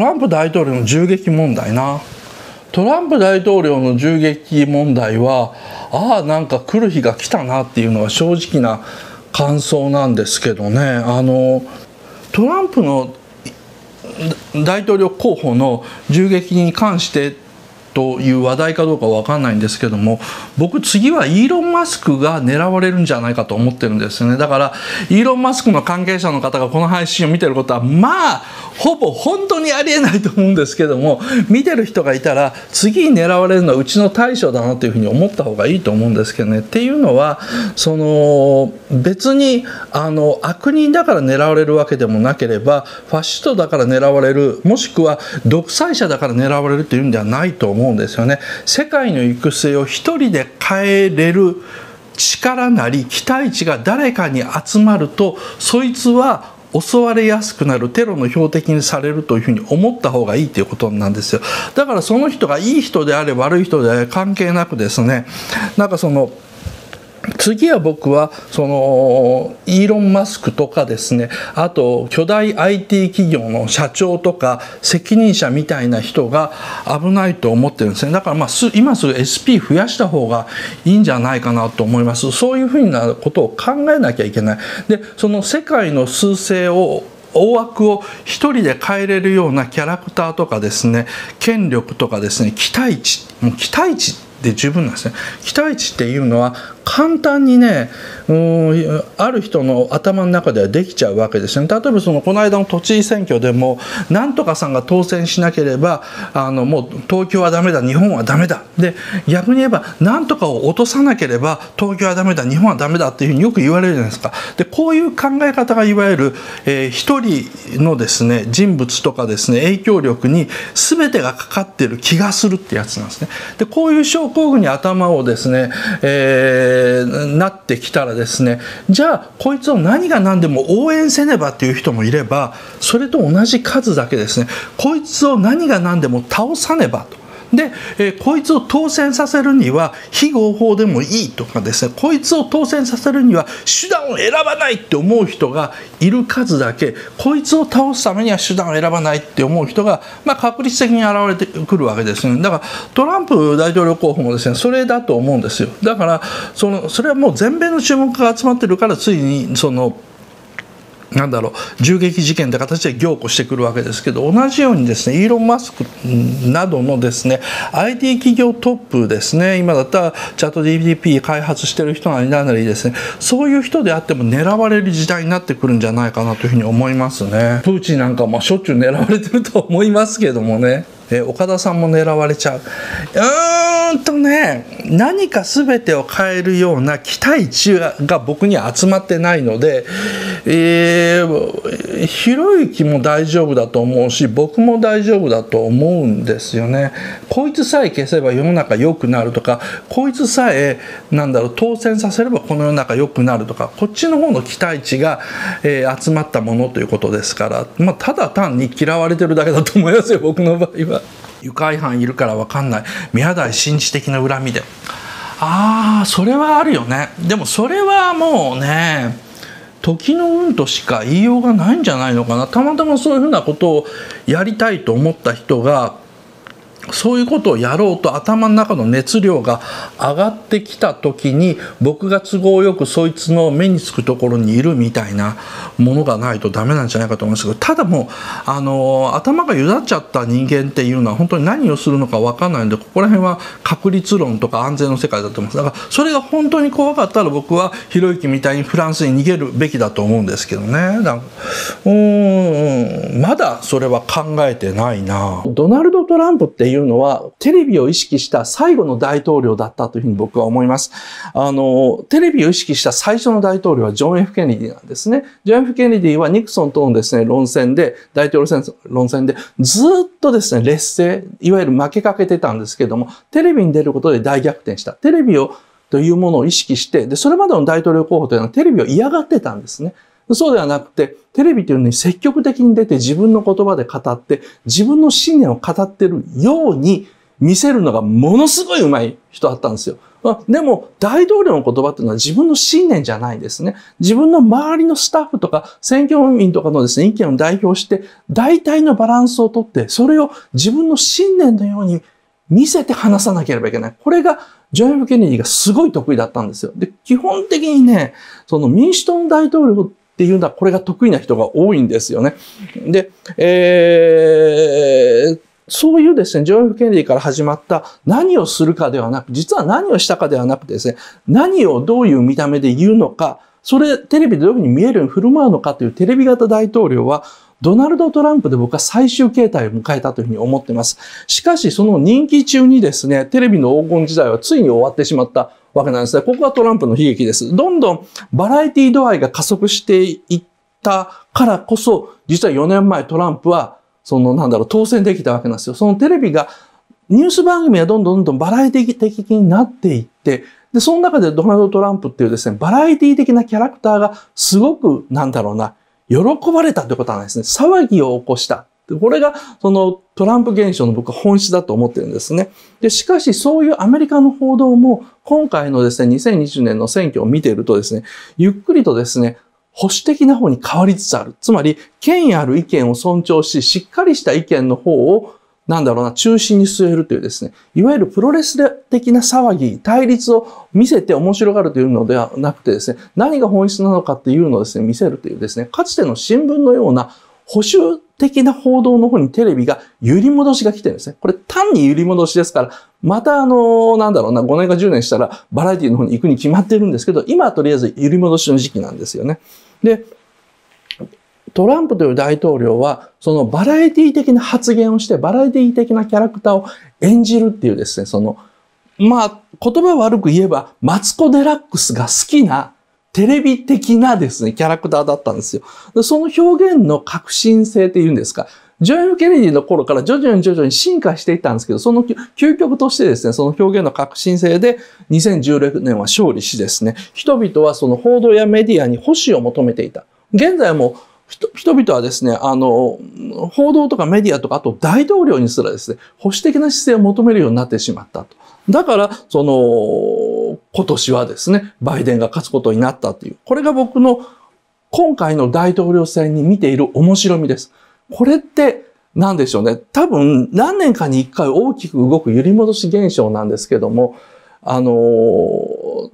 ランプ大統領の銃撃問題なトランプ大統領の銃撃問題はああなんか来る日が来たなっていうのは正直な感想なんですけどねあのトランプの大統領候補の銃撃に関してという話題かどうか分かんないんですけども僕次はイーロン・マスクが狙われるんじゃないかと思ってるんですよねだからイーロン・マスクの関係者の方がこの配信を見てることはまあほぼ本当にありえないと思うんですけども見てる人がいたら次に狙われるのはうちの大将だなというふうに思った方がいいと思うんですけどねっていうのはその別にあの悪人だから狙われるわけでもなければファシストだから狙われるもしくは独裁者だから狙われるというんではないと思うん思うんですよね。世界の行く末を一人で変えれる力なり期待値が誰かに集まるとそいつは襲われやすくなるテロの標的にされるというふうに思った方がいいということなんですよだからその人がいい人であれ悪い人であれ関係なくですねなんかその次は僕はそのイーロン・マスクとかですねあと巨大 IT 企業の社長とか責任者みたいな人が危ないと思ってるんですねだからまあ今すぐ SP 増やした方がいいんじゃないかなと思いますそういうふうなことを考えなきゃいけないでその世界の趨勢を大枠を一人で変えれるようなキャラクターとかですね権力とかですね期待値もう期待値で十分なんですね期待値っていうのは簡単にねうんある人の頭の中ではできちゃうわけですね例えばそのこの間の都知事選挙でもなんとかさんが当選しなければあのもう東京はダメだ日本はダメだで逆に言えばなんとかを落とさなければ東京はダメだ日本はダメだっていうふうによく言われるじゃないですかでこういう考え方がいわゆる、えー、一人のですね人物とかですね影響力に全てがかかってる気がするってやつなんですねでこういう工具に頭をですね、えー、なってきたらですねじゃあこいつを何が何でも応援せねばっていう人もいればそれと同じ数だけですねこいつを何が何でも倒さねばとで、えー、こいつを当選させるには非合法でもいいとかですねこいつを当選させるには手段を選ばないって思う人がいる数だけこいつを倒すためには手段を選ばないって思う人が、まあ、確率的に現れてくるわけですねだからトランプ大統領候補もですねそれだと思うんですよだからそのそれはもう全米の注目が集まってるからついにその。なんだろう銃撃事件って形で凝固してくるわけですけど同じようにですねイーロン・マスクなどのですね IT 企業トップですね今だったらチャット GDP 開発してる人なりなんなりですねそういう人であっても狙われる時代になってくるんじゃないかなというふうに思いますねプーチンなんかもしょっちゅう狙われてると思いますけどもね。えー、岡田さんも狙われちゃううーんとね何か全てを変えるような期待値が僕には集まってないので、えー、ひろゆきも大丈夫だと思うし僕も大丈夫だと思うんですよね。こいつさえ消せば世の中良くなるとかこいつさえなんだろう当選させればこの世の中良くなるとかこっちの方の期待値が、えー、集まったものということですから、まあ、ただ単に嫌われてるだけだと思いますよ僕の場合は。愉快犯いるから分かんない宮台真司的な恨みでああそれはあるよねでもそれはもうね時の運としか言いようがないんじゃないのかなたまたまそういうふうなことをやりたいと思った人がそういうことをやろうと頭の中の熱量が上がってきた時に僕が都合よくそいつの目につくところにいるみたいなものがないとダメなんじゃないかと思いますけどただもうあの頭がゆだっちゃった人間っていうのは本当に何をするのか分かんないのでここら辺は確率論とか安全の世界だと思いますだからそれが本当に怖かったら僕はひろゆきみたいにフランスに逃げるべきだと思うんですけどねだうんまだそれは考えてないな。ドナルド・トランプっていういうのは、テレビを意識した最後の大統領だったというふうに僕は思います。あの、テレビを意識した最初の大統領はジョン・ F・ ケネディなんですね。ジョン・ F・ ケネディはニクソンとのですね、論戦で、大統領選論戦で、ずっとですね、劣勢、いわゆる負けかけてたんですけども、テレビに出ることで大逆転した。テレビをというものを意識して、で、それまでの大統領候補というのはテレビを嫌がってたんですね。そうではなくて、テレビというのに積極的に出て自分の言葉で語って、自分の信念を語ってるように見せるのがものすごい上手い人だったんですよ。でも、大統領の言葉っていうのは自分の信念じゃないですね。自分の周りのスタッフとか選挙民とかのですね、意見を代表して、大体のバランスをとって、それを自分の信念のように見せて話さなければいけない。これが、ジョイフ・ケネディがすごい得意だったんですよ。で、基本的にね、その民主党の大統領っていうのは、これが得意な人が多いんですよね。で、えー、そういうですね、ジョン・フ・ケネディから始まった何をするかではなく、実は何をしたかではなくてですね、何をどういう見た目で言うのか、それテレビでどういうふうに見えるように振る舞うのかというテレビ型大統領は、ドナルド・トランプで僕は最終形態を迎えたというふうに思っています。しかし、その人気中にですね、テレビの黄金時代はついに終わってしまった。わけなんですね。ここがトランプの悲劇です。どんどんバラエティ度合いが加速していったからこそ、実は4年前トランプは、そのなんだろう、当選できたわけなんですよ。そのテレビが、ニュース番組がどんどんどんどんバラエティ的になっていって、で、その中でドナルド・トランプっていうですね、バラエティ的なキャラクターがすごく、なんだろうな、喜ばれたってことなんですね。騒ぎを起こした。これが、そのトランプ現象の僕は本質だと思ってるんですね。で、しかしそういうアメリカの報道も、今回のですね、2020年の選挙を見ているとですね、ゆっくりとですね、保守的な方に変わりつつある。つまり、権威ある意見を尊重し、しっかりした意見の方を、なんだろうな、中心に据えるというですね、いわゆるプロレス的な騒ぎ、対立を見せて面白がるというのではなくてですね、何が本質なのかっていうのをですね、見せるというですね、かつての新聞のような保守的な報道の方にテレビが揺り戻しが来てるんですね。これ単に揺り戻しですから、またあの、なんだろうな、5年か10年したらバラエティの方に行くに決まってるんですけど、今はとりあえず揺り戻しの時期なんですよね。で、トランプという大統領は、そのバラエティ的な発言をして、バラエティ的なキャラクターを演じるっていうですね、その、まあ、言葉悪く言えば、マツコ・デラックスが好きなテレビ的なですね、キャラクターだったんですよ。でその表現の革新性っていうんですか、ジョン・フ・ケネディの頃から徐々に徐々に進化していったんですけど、その究極としてですね、その表現の革新性で2016年は勝利しですね、人々はその報道やメディアに保守を求めていた。現在も人々はですね、あの、報道とかメディアとか、あと大統領にすらですね、保守的な姿勢を求めるようになってしまったと。だから、その、今年はですね、バイデンが勝つことになったという、これが僕の今回の大統領選に見ている面白みです。これって何でしょうね。多分何年かに一回大きく動く揺り戻し現象なんですけども、あのー、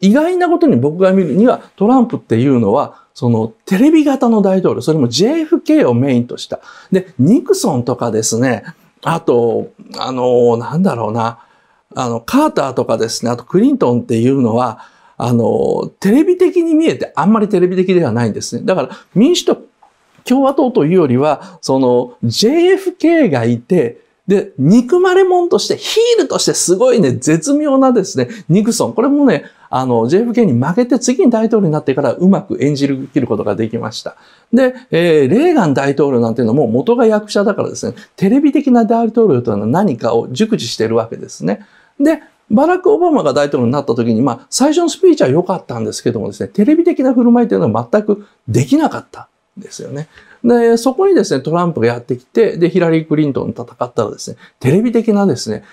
意外なことに僕が見るにはトランプっていうのは、そのテレビ型の大統領、それも JFK をメインとした。で、ニクソンとかですね、あと、あのー、なんだろうな、あの、カーターとかですね、あとクリントンっていうのは、あの、テレビ的に見えてあんまりテレビ的ではないんですね。だから民主党、共和党というよりは、その JFK がいて、で、憎まれ者として、ヒールとしてすごいね、絶妙なですね、ニクソン。これもね、あの、JFK に負けて次に大統領になってからうまく演じる、切ることができました。で、えー、レーガン大統領なんていうのはもう元が役者だからですね、テレビ的な大統領というのは何かを熟知してるわけですね。で、バラック・オバマが大統領になった時に、まあ、最初のスピーチは良かったんですけどもですね、テレビ的な振る舞いというのは全くできなかったんですよね。で、そこにですね、トランプがやってきて、で、ヒラリー・クリントンと戦ったらですね、テレビ的なですね、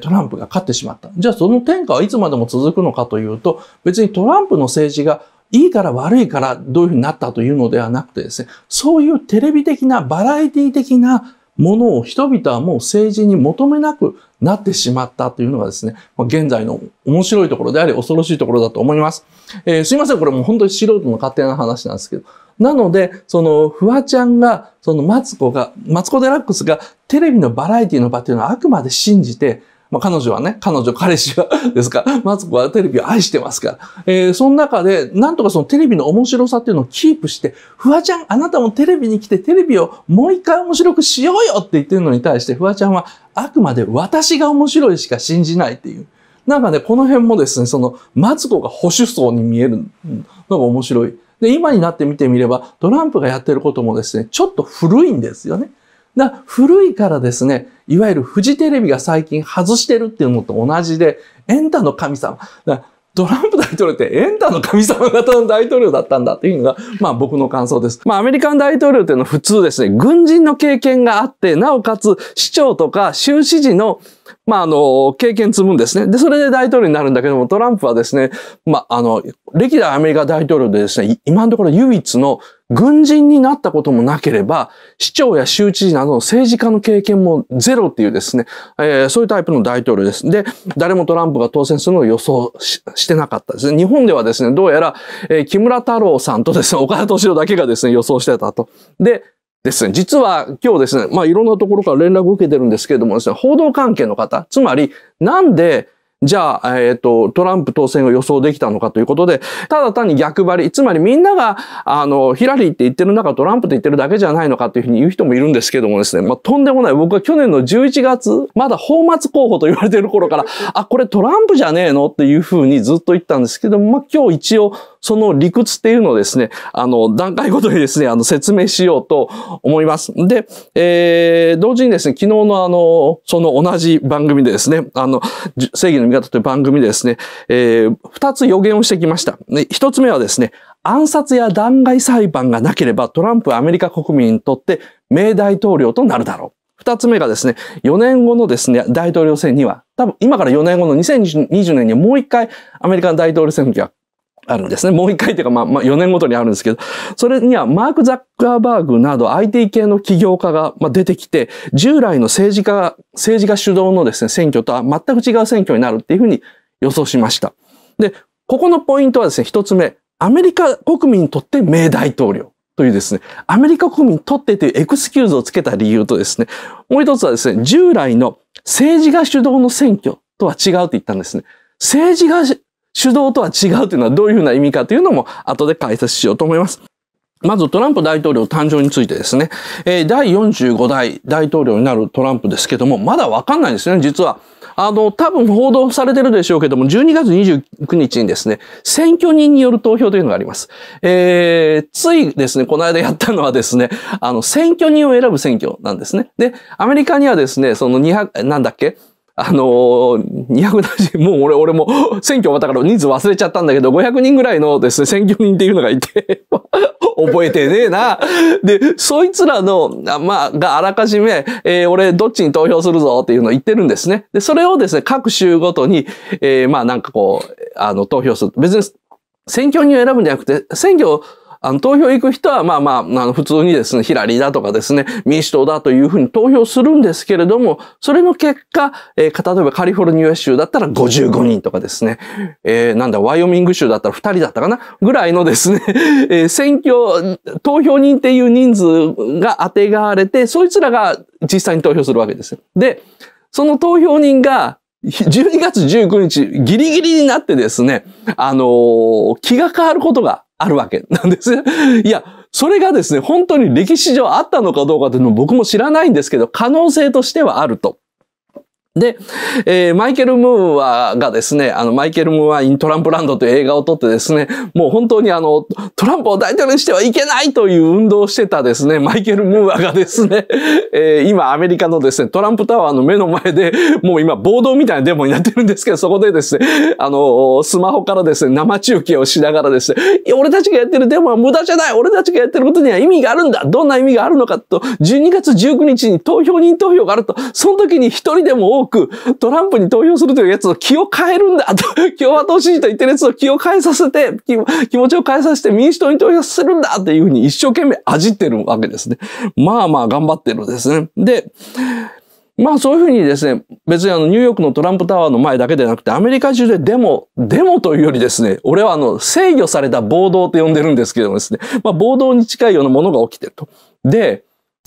トランプが勝ってしまった。じゃあその天下はいつまでも続くのかというと、別にトランプの政治がいいから悪いからどういうふうになったというのではなくてですね、そういうテレビ的な、バラエティ的なものを人々はもう政治に求めなくなってしまったというのがですね、まあ、現在の面白いところであり恐ろしいところだと思います。えー、すいません、これもう本当に素人の勝手な話なんですけど。なので、その、フワちゃんが、その、マツコが、マツコデラックスがテレビのバラエティの場っていうのはあくまで信じて、まあ、彼女はね、彼女、彼氏はですか、マツコはテレビを愛してますから。えー、その中で、なんとかそのテレビの面白さっていうのをキープして、フワちゃん、あなたもテレビに来てテレビをもう一回面白くしようよって言ってるのに対して、フワちゃんはあくまで私が面白いしか信じないっていう。なんかね、この辺もですね、その、マツコが保守層に見えるのが面白い。で、今になって見てみれば、トランプがやってることもですね、ちょっと古いんですよね。だ古いからですね、いわゆるフジテレビが最近外してるっていうのと同じで、エンタの神様。トランプ大統領ってエンタの神様方の大統領だったんだっていうのが、まあ僕の感想です。まあアメリカン大統領っていうのは普通ですね、軍人の経験があって、なおかつ市長とか州知事のまあ、あの、経験積むんですね。で、それで大統領になるんだけども、トランプはですね、まあ、あの、歴代アメリカ大統領でですね、今のところ唯一の軍人になったこともなければ、市長や州知事などの政治家の経験もゼロっていうですね、えー、そういうタイプの大統領です。で、誰もトランプが当選するのを予想してなかったですね。日本ではですね、どうやら、えー、木村太郎さんとですね、岡田敏夫だけがですね、予想してたと。で、ですね、実は今日ですね、まあいろんなところから連絡を受けてるんですけれどもですね、報道関係の方、つまりなんでじゃあ、えっ、ー、と、トランプ当選を予想できたのかということで、ただ単に逆張り、つまりみんなが、あの、ヒラリーって言ってる中、トランプって言ってるだけじゃないのかというふうに言う人もいるんですけどもですね、まあ、とんでもない。僕は去年の11月、まだ放末候補と言われてる頃から、あ、これトランプじゃねえのっていうふうにずっと言ったんですけども、まあ、今日一応、その理屈っていうのをですね、あの、段階ごとにですね、あの、説明しようと思います。で、えー、同時にですね、昨日のあの、その同じ番組でですね、あの、正義の方という番組でですね、えー、つ予言をしてきました。一つ目はですね、暗殺や弾劾裁判がなければトランプはアメリカ国民にとって名大統領となるだろう。二つ目がですね、4年後のですね、大統領選には、多分今から4年後の2020年にはもう一回アメリカの大統領選挙があるんですね。もう一回というか、まあ、まあ、4年ごとにあるんですけど、それにはマーク・ザッカーバーグなど IT 系の起業家が出てきて、従来の政治家、政治家主導のですね、選挙とは全く違う選挙になるっていうふうに予想しました。で、ここのポイントはですね、一つ目、アメリカ国民にとって名大統領というですね、アメリカ国民にとってというエクスキューズをつけた理由とですね、もう一つはですね、従来の政治が主導の選挙とは違うと言ったんですね。政治が主導とは違うというのはどういうふうな意味かというのも後で解説しようと思います。まずトランプ大統領誕生についてですね、え第45代大統領になるトランプですけども、まだわかんないんですよね、実は。あの、多分報道されてるでしょうけども、12月29日にですね、選挙人による投票というのがあります。えー、ついですね、この間やったのはですね、あの、選挙人を選ぶ選挙なんですね。で、アメリカにはですね、その200、なんだっけあのー、270、もう俺、俺も選挙終わったから人数忘れちゃったんだけど、500人ぐらいのですね、選挙人っていうのがいて 覚えてねえな。で、そいつらの、まあ、があらかじめ、えー、俺、どっちに投票するぞっていうのを言ってるんですね。で、それをですね、各州ごとに、えー、まあ、なんかこう、あの、投票する。別に、選挙人を選ぶんじゃなくて、選挙、あの、投票行く人は、まあまあ、あの、普通にですね、ヒラリーだとかですね、民主党だというふうに投票するんですけれども、それの結果、えー、例えばカリフォルニア州だったら55人とかですね、えー、なんだ、ワイオミング州だったら2人だったかなぐらいのですね、えー、選挙、投票人っていう人数が当てがわれて、そいつらが実際に投票するわけですで、その投票人が、12月19日、ギリギリになってですね、あのー、気が変わることがあるわけなんです。いや、それがですね、本当に歴史上あったのかどうかというのも僕も知らないんですけど、可能性としてはあると。で、えー、マイケル・ムーアがですね、あの、マイケル・ムーア・イン・トランプランドという映画を撮ってですね、もう本当にあの、トランプを大統領にしてはいけないという運動をしてたですね、マイケル・ムーアがですね、えー、今アメリカのですね、トランプタワーの目の前で、もう今暴動みたいなデモになってるんですけど、そこでですね、あの、スマホからですね、生中継をしながらですね、いや、俺たちがやってるデモは無駄じゃない俺たちがやってることには意味があるんだどんな意味があるのかと、12月19日に投票人投票があると、その時に一人でも多多く、トランプに投票するというやつの気を変えるんだと、共和党支持と言ってるやつの気を変えさせて、気持ちを変えさせて民主党に投票するんだっていうふうに一生懸命あじってるわけですね。まあまあ頑張ってるんですね。で、まあそういうふうにですね、別にあのニューヨークのトランプタワーの前だけでなくて、アメリカ中でデモ、デモというよりですね、俺はあの制御された暴動と呼んでるんですけどもですね、まあ暴動に近いようなものが起きてると。で、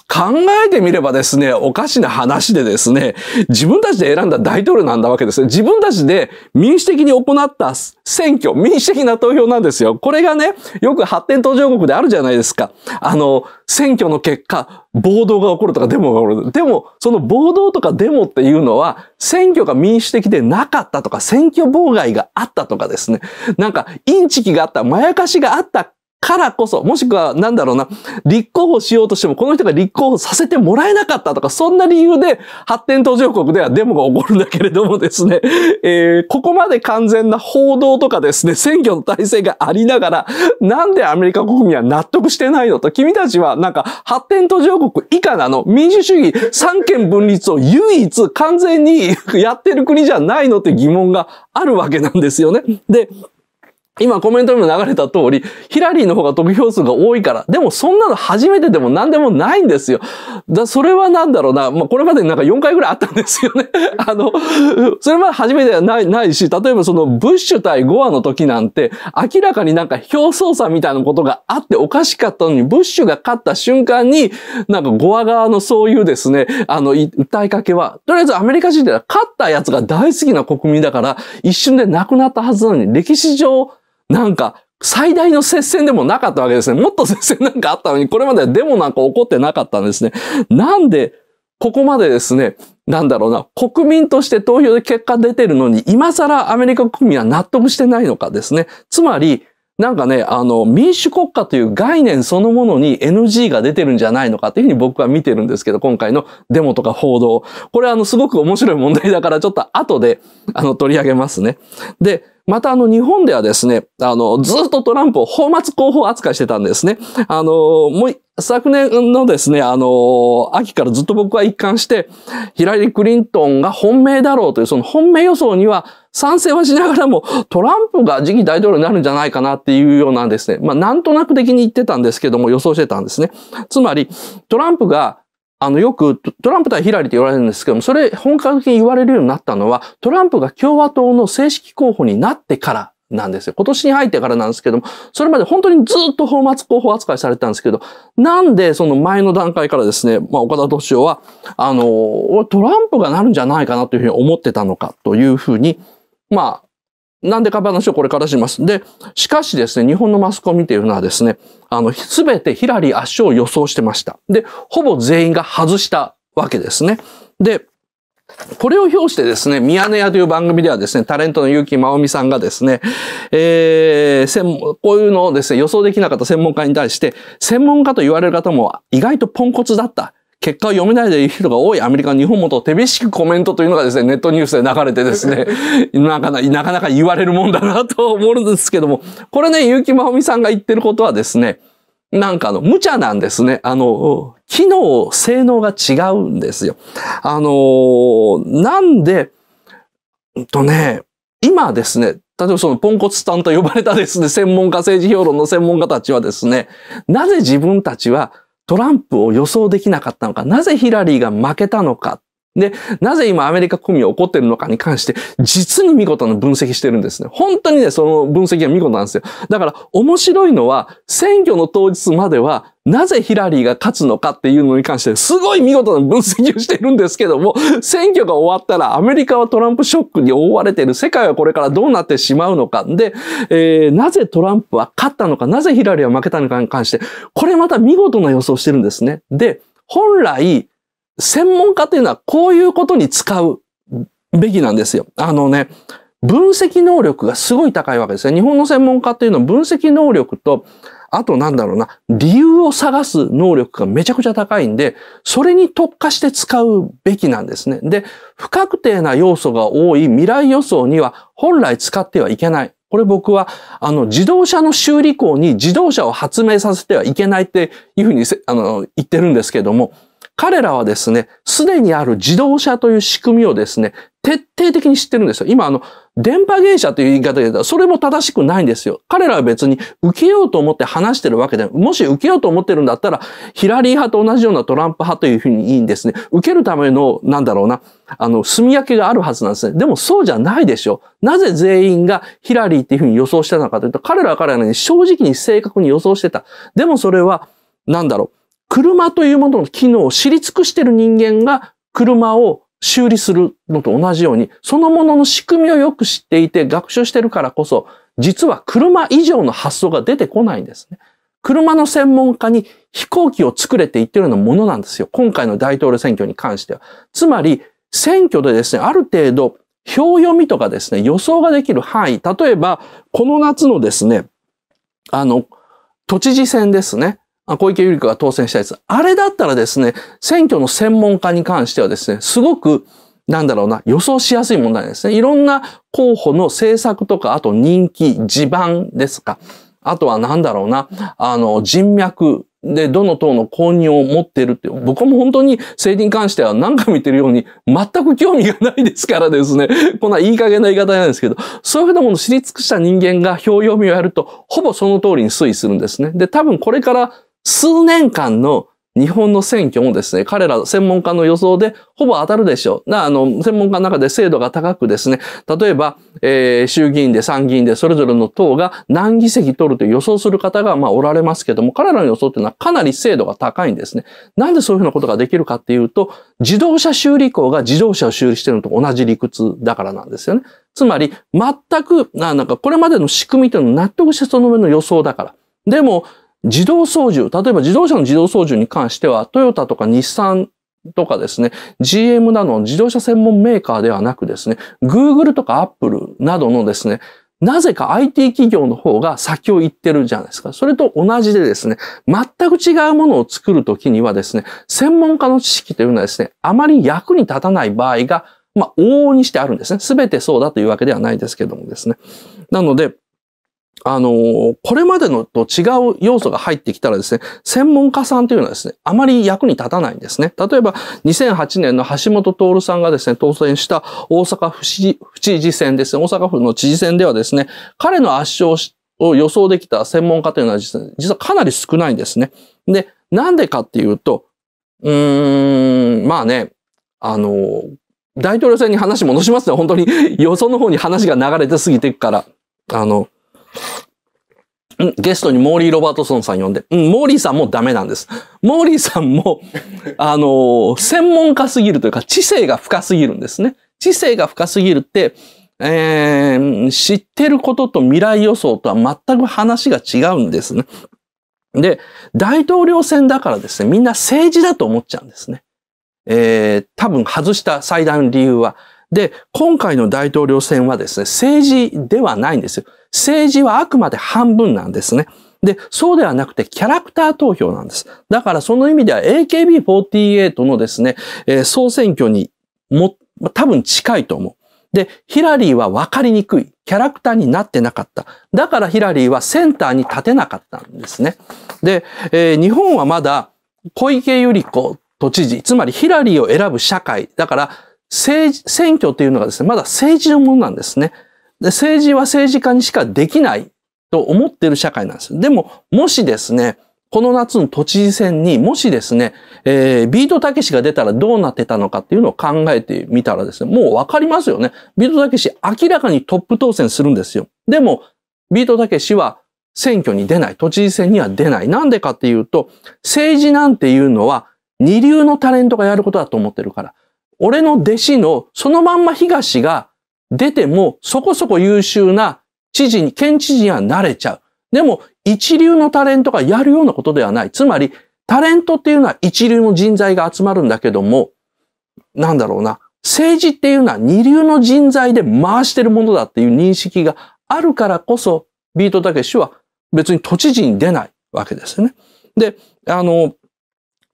考えてみればですね、おかしな話でですね、自分たちで選んだ大統領なんだわけですね。自分たちで民主的に行った選挙、民主的な投票なんですよ。これがね、よく発展途上国であるじゃないですか。あの、選挙の結果、暴動が起こるとかデモが起こる。でも、その暴動とかデモっていうのは、選挙が民主的でなかったとか、選挙妨害があったとかですね。なんか、インチキがあった、まやかしがあったからこそ、もしくはなんだろうな、立候補しようとしてもこの人が立候補させてもらえなかったとか、そんな理由で発展途上国ではデモが起こるんだけれどもですね、えー、ここまで完全な報道とかですね、選挙の体制がありながら、なんでアメリカ国民は納得してないのと、君たちはなんか発展途上国以下なの、民主主義三権分立を唯一完全にやってる国じゃないのって疑問があるわけなんですよね。で、今コメントにも流れた通り、ヒラリーの方が得票数が多いから。でもそんなの初めてでも何でもないんですよ。だ、それはなんだろうな。まあ、これまでになんか4回ぐらいあったんですよね。あの、それまで初めてはない、ないし、例えばそのブッシュ対ゴアの時なんて、明らかになんか票操作みたいなことがあっておかしかったのに、ブッシュが勝った瞬間に、なんかゴア側のそういうですね、あの、訴えかけは、とりあえずアメリカ人では勝ったやつが大好きな国民だから、一瞬で亡くなったはずなのに、歴史上、なんか、最大の接戦でもなかったわけですね。もっと接戦なんかあったのに、これまでデモなんか起こってなかったんですね。なんで、ここまでですね、なんだろうな、国民として投票で結果出てるのに、今更アメリカ国民は納得してないのかですね。つまり、なんかね、あの、民主国家という概念そのものに NG が出てるんじゃないのかというふうに僕は見てるんですけど、今回のデモとか報道。これあの、すごく面白い問題だから、ちょっと後で、あの、取り上げますね。で、またあの日本ではですね、あの、ずっとトランプを放末候補扱いしてたんですね。あの、もう昨年のですね、あの、秋からずっと僕は一貫して、ヒラリー・クリントンが本命だろうという、その本命予想には賛成はしながらも、トランプが次期大統領になるんじゃないかなっていうようなですね、まあなんとなく的に言ってたんですけども、予想してたんですね。つまり、トランプがあの、よくトランプ対ヒラリーって言われるんですけども、それ本格的に言われるようになったのは、トランプが共和党の正式候補になってからなんですよ。今年に入ってからなんですけども、それまで本当にずっと法末候補扱いされてたんですけど、なんでその前の段階からですね、まあ、岡田敏夫は、あの、トランプがなるんじゃないかなというふうに思ってたのかというふうに、まあ、なんでか話をこれからします。で、しかしですね、日本のマスコミというのはですね、あの、すべてヒラリー圧勝を予想してました。で、ほぼ全員が外したわけですね。で、これを表してですね、ミヤネ屋という番組ではですね、タレントの結城真央美さんがですね、えー、専門、こういうのをですね、予想できなかった専門家に対して、専門家と言われる方も意外とポンコツだった。結果を読めないでいる人が多いアメリカ、日本もと手厳しくコメントというのがですね、ネットニュースで流れてですね、なかなかなかなか言われるもんだなと思うんですけども、これね、結城真美さんが言ってることはですね、なんかあの、無茶なんですね。あの、機能、性能が違うんですよ。あの、なんで、とね、今ですね、例えばそのポンコツさんと呼ばれたですね、専門家、政治評論の専門家たちはですね、なぜ自分たちはトランプを予想できなかったのか、なぜヒラリーが負けたのかで、なぜ今アメリカ国民が怒ってるのかに関して、実に見事な分析してるんですね。本当にね、その分析が見事なんですよ。だから、面白いのは、選挙の当日までは、なぜヒラリーが勝つのかっていうのに関して、すごい見事な分析をしてるんですけども、選挙が終わったらアメリカはトランプショックに覆われている、世界はこれからどうなってしまうのか。で、えー、なぜトランプは勝ったのか、なぜヒラリーは負けたのかに関して、これまた見事な予想してるんですね。で、本来、専門家というのはこういうことに使うべきなんですよ。あのね、分析能力がすごい高いわけですね。日本の専門家っていうのは分析能力と、あとなんだろうな、理由を探す能力がめちゃくちゃ高いんで、それに特化して使うべきなんですね。で、不確定な要素が多い未来予想には本来使ってはいけない。これ僕は、あの、自動車の修理工に自動車を発明させてはいけないっていうふうに、あの、言ってるんですけども、彼らはですね、すでにある自動車という仕組みをですね、徹底的に知ってるんですよ。今あの、電波芸者という言い方で言ったら、それも正しくないんですよ。彼らは別に受けようと思って話してるわけで、もし受けようと思ってるんだったら、ヒラリー派と同じようなトランプ派というふうにいいんですね。受けるための、なんだろうな、あの、墨み分けがあるはずなんですね。でもそうじゃないでしょ。なぜ全員がヒラリーっていうふうに予想してたのかというと、彼らは彼らに正直に正確に予想してた。でもそれは、なんだろう。車というものの機能を知り尽くしている人間が車を修理するのと同じように、そのものの仕組みをよく知っていて学習してるからこそ、実は車以上の発想が出てこないんですね。車の専門家に飛行機を作れって言ってるようなものなんですよ。今回の大統領選挙に関しては。つまり、選挙でですね、ある程度、票読みとかですね、予想ができる範囲。例えば、この夏のですね、あの、都知事選ですね。小池百合子が当選したやつ。あれだったらですね、選挙の専門家に関してはですね、すごく、なんだろうな、予想しやすい問題ですね。いろんな候補の政策とか、あと人気、地盤ですか。あとはなんだろうな、あの、人脈で、どの党の公認を持っているって、僕も本当に政治に関しては何回も言ってるように、全く興味がないですからですね。こんないい加減な言い方なんですけど、そういうふうなものを知り尽くした人間が票読みをやると、ほぼその通りに推移するんですね。で、多分これから数年間の日本の選挙もですね、彼ら専門家の予想でほぼ当たるでしょう。な、あの、専門家の中で精度が高くですね、例えば、えー、衆議院で参議院でそれぞれの党が何議席取ると予想する方が、まあ、おられますけども、彼らの予想っていうのはかなり精度が高いんですね。なんでそういうふうなことができるかっていうと、自動車修理工が自動車を修理してるのと同じ理屈だからなんですよね。つまり、全く、なんかこれまでの仕組みというのを納得してその上の予想だから。でも、自動操縦、例えば自動車の自動操縦に関しては、トヨタとか日産とかですね、GM などの自動車専門メーカーではなくですね、Google とか Apple などのですね、なぜか IT 企業の方が先を行ってるじゃないですか。それと同じでですね、全く違うものを作るときにはですね、専門家の知識というのはですね、あまり役に立たない場合が、まあ、往々にしてあるんですね。すべてそうだというわけではないですけどもですね。なので、あのこれまでのと違う要素が入ってきたらですね、専門家さんというのはですね、あまり役に立たないんですね。例えば、2008年の橋本徹さんがですね、当選した大阪府知事選ですね、大阪府の知事選ではですね、彼の圧勝を予想できた専門家というのは実はかなり少ないんですね。で、なんでかっていうと、うーん、まあね、あの大統領選に話戻しますね。本当に、予想の方に話が流れて過ぎていくから。あの、ん、ゲストにモーリー・ロバートソンさん呼んで、うん、モーリーさんもダメなんです。モーリーさんも、あのー、専門家すぎるというか、知性が深すぎるんですね。知性が深すぎるって、えー、知ってることと未来予想とは全く話が違うんですね。で、大統領選だからですね、みんな政治だと思っちゃうんですね。えー、多分外した最大の理由は、で、今回の大統領選はですね、政治ではないんですよ。政治はあくまで半分なんですね。で、そうではなくてキャラクター投票なんです。だからその意味では AKB48 のですね、えー、総選挙にも、多分近いと思う。で、ヒラリーは分かりにくい。キャラクターになってなかった。だからヒラリーはセンターに立てなかったんですね。で、えー、日本はまだ小池百合子都知事、つまりヒラリーを選ぶ社会。だから、政治、選挙というのがですね、まだ政治のものなんですね。で政治は政治家にしかできないと思ってる社会なんです。でも、もしですね、この夏の都知事選にもしですね、えー、ビートたけしが出たらどうなってたのかっていうのを考えてみたらですね、もうわかりますよね。ビートたけし明らかにトップ当選するんですよ。でも、ビートたけしは選挙に出ない、都知事選には出ない。なんでかっていうと、政治なんていうのは二流のタレントがやることだと思ってるから。俺の弟子のそのまんま東が出てもそこそこ優秀な知事に、県知事にはなれちゃう。でも一流のタレントがやるようなことではない。つまりタレントっていうのは一流の人材が集まるんだけども、なんだろうな。政治っていうのは二流の人材で回してるものだっていう認識があるからこそ、ビートたけしは別に都知事に出ないわけですよね。で、あの、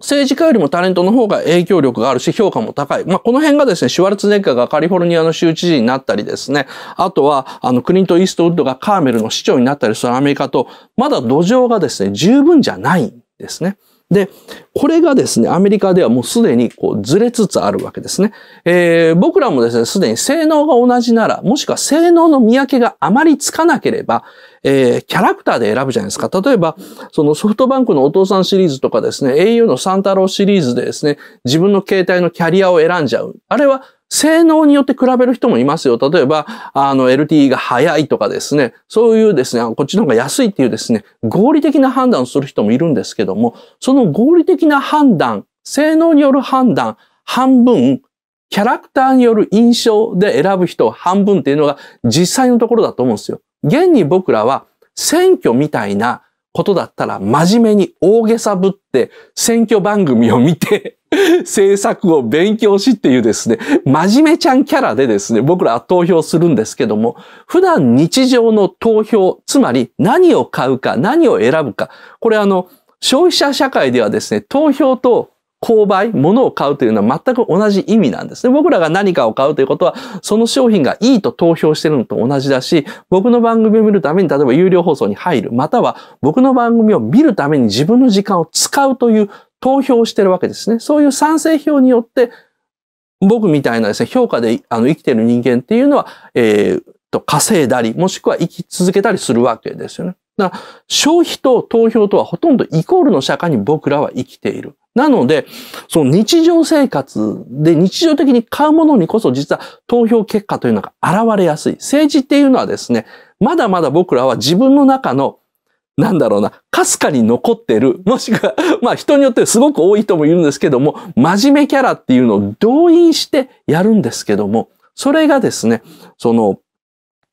政治家よりもタレントの方が影響力があるし、評価も高い。まあ、この辺がですね、シュワルツネッガーがカリフォルニアの州知事になったりですね、あとは、あの、クリント・イーストウッドがカーメルの市長になったりするアメリカと、まだ土壌がですね、十分じゃないんですね。で、これがですね、アメリカではもうすでにこうずれつつあるわけですね。えー、僕らもですね、すでに性能が同じなら、もしくは性能の見分けがあまりつかなければ、えー、キャラクターで選ぶじゃないですか。例えば、そのソフトバンクのお父さんシリーズとかですね、au のサンタローシリーズでですね、自分の携帯のキャリアを選んじゃう。あれは性能によって比べる人もいますよ。例えば、あの、LTE が速いとかですね、そういうですね、こっちの方が安いっていうですね、合理的な判断をする人もいるんですけども、その合理的な判断、性能による判断、半分、キャラクターによる印象で選ぶ人半分っていうのが実際のところだと思うんですよ。現に僕らは選挙みたいなことだったら真面目に大げさぶって選挙番組を見て 政策を勉強しっていうですね、真面目ちゃんキャラでですね、僕らは投票するんですけども、普段日常の投票、つまり何を買うか、何を選ぶか、これあの、消費者社会ではですね、投票と購買、物を買うというのは全く同じ意味なんですね。僕らが何かを買うということは、その商品がいいと投票してるのと同じだし、僕の番組を見るために、例えば有料放送に入る、または僕の番組を見るために自分の時間を使うという投票をしてるわけですね。そういう賛成票によって、僕みたいなですね、評価であの生きてる人間っていうのは、えー、と、稼いだり、もしくは生き続けたりするわけですよね。だ消費と投票とはほとんどイコールの社会に僕らは生きている。なので、その日常生活で日常的に買うものにこそ実は投票結果というのが現れやすい。政治っていうのはですね、まだまだ僕らは自分の中のなんだろうな、かすかに残ってる、もしくは、まあ人によってすごく多い人もいるんですけども、真面目キャラっていうのを動員してやるんですけども、それがですね、その、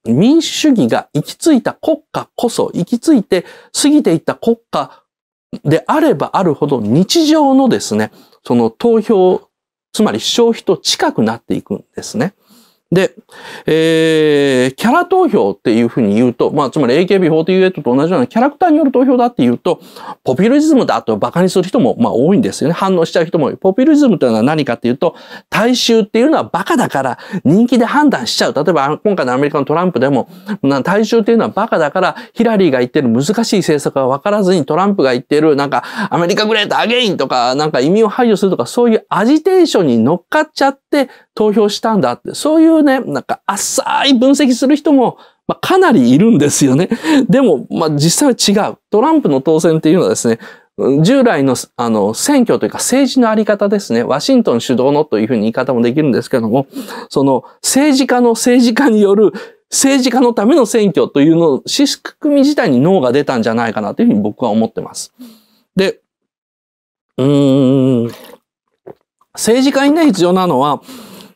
民主主義が行き着いた国家こそ、行き着いて過ぎていった国家であればあるほど日常のですね、その投票、つまり消費と近くなっていくんですね。で、えー、キャラ投票っていうふうに言うと、まあ、つまり AKB48 と同じようなキャラクターによる投票だって言うと、ポピュリズムだと馬鹿にする人も、まあ、多いんですよね。反応しちゃう人も多い。ポピュリズムというのは何かっていうと、大衆っていうのは馬鹿だから人気で判断しちゃう。例えば、今回のアメリカのトランプでも、大衆っていうのは馬鹿だからヒラリーが言ってる難しい政策が分からずにトランプが言ってる、なんか、アメリカグレートアゲインとか、なんか意味を排除するとか、そういうアジテーションに乗っかっちゃって投票したんだって、そういううね、なんか浅い分析する人も、まあ、かなりいるんですよね。でも、まあ、実際は違う。トランプの当選っていうのはですね、従来の、あの、選挙というか政治のあり方ですね。ワシントン主導のというふうに言い方もできるんですけども、その、政治家の政治家による政治家のための選挙というのを、仕組み自体に脳が出たんじゃないかなというふうに僕は思ってます。で、うーん、政治家にね、必要なのは、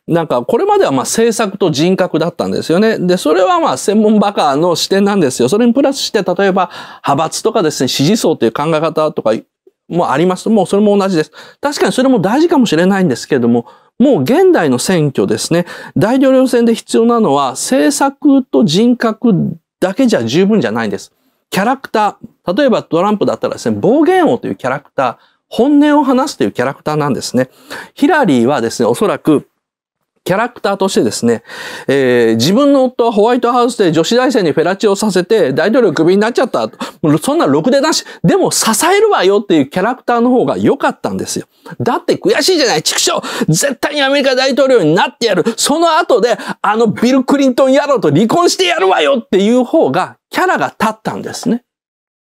なんか、これまではまあ政策と人格だったんですよね。で、それはまあ専門バカの視点なんですよ。それにプラスして、例えば、派閥とかですね、支持層という考え方とかもあります。もうそれも同じです。確かにそれも大事かもしれないんですけれども、もう現代の選挙ですね、大統領選で必要なのは政策と人格だけじゃ十分じゃないんです。キャラクター。例えばトランプだったらですね、暴言王というキャラクター、本音を話すというキャラクターなんですね。ヒラリーはですね、おそらくキャラクターとしてですね、えー、自分の夫はホワイトハウスで女子大生にフェラチをさせて大統領クビになっちゃった。そんなろくでなし。でも支えるわよっていうキャラクターの方が良かったんですよ。だって悔しいじゃない畜生絶対にアメリカ大統領になってやるその後で、あのビル・クリントン野郎と離婚してやるわよっていう方がキャラが立ったんですね。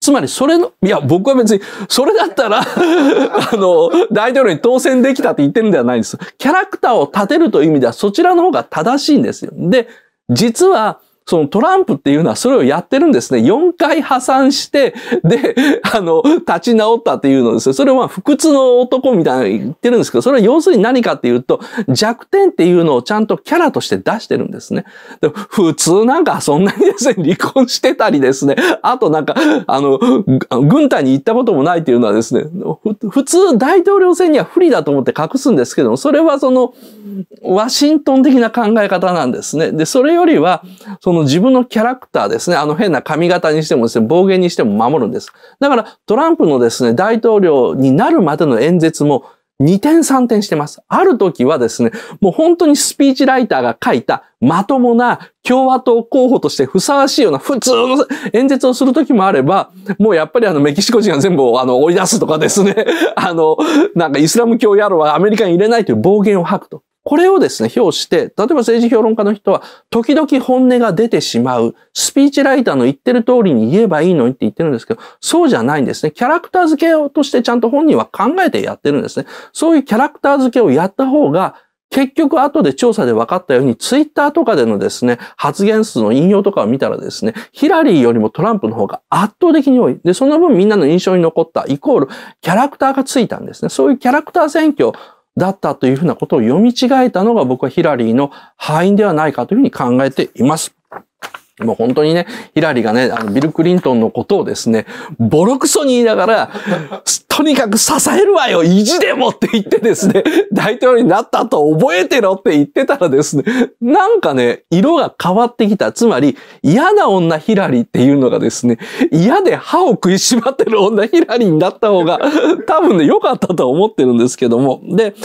つまり、それの、いや、僕は別に、それだったら あの、大統領に当選できたって言ってるんではないんです。キャラクターを立てるという意味では、そちらの方が正しいんですよ。で、実は、そのトランプっていうのはそれをやってるんですね。4回破産して、で、あの、立ち直ったっていうのですね。それは不屈の男みたいな言ってるんですけど、それは要するに何かっていうと、弱点っていうのをちゃんとキャラとして出してるんですね。で普通なんかそんなにですね、離婚してたりですね、あとなんか、あの、軍隊に行ったこともないっていうのはですね、普通大統領選には不利だと思って隠すんですけども、それはその、ワシントン的な考え方なんですね。で、それよりは、そこの自分のキャラクターですね、あの変な髪型にしてもですね、暴言にしても守るんです。だからトランプのですね、大統領になるまでの演説も2点3点してます。ある時はですね、もう本当にスピーチライターが書いたまともな共和党候補としてふさわしいような普通の演説をする時もあれば、もうやっぱりあのメキシコ人が全部あの追い出すとかですね、あの、なんかイスラム教や郎はアメリカに入れないという暴言を吐くと。これをですね、評して、例えば政治評論家の人は、時々本音が出てしまう、スピーチライターの言ってる通りに言えばいいのにって言ってるんですけど、そうじゃないんですね。キャラクター付けをとしてちゃんと本人は考えてやってるんですね。そういうキャラクター付けをやった方が、結局後で調査で分かったように、ツイッターとかでのですね、発言数の引用とかを見たらですね、ヒラリーよりもトランプの方が圧倒的に多い。で、その分みんなの印象に残った、イコール、キャラクターがついたんですね。そういうキャラクター選挙だったというふうなことを読み違えたのが僕はヒラリーの敗因ではないかというふうに考えています。もう本当にね、ヒラリーがね、あの、ビル・クリントンのことをですね、ボロクソに言いながら、とにかく支えるわよ意地でもって言ってですね、大統領になったと覚えてろって言ってたらですね、なんかね、色が変わってきた。つまり、嫌な女ヒラリーっていうのがですね、嫌で歯を食いしばってる女ヒラリーになった方が、多分ね、良かったと思ってるんですけども。で、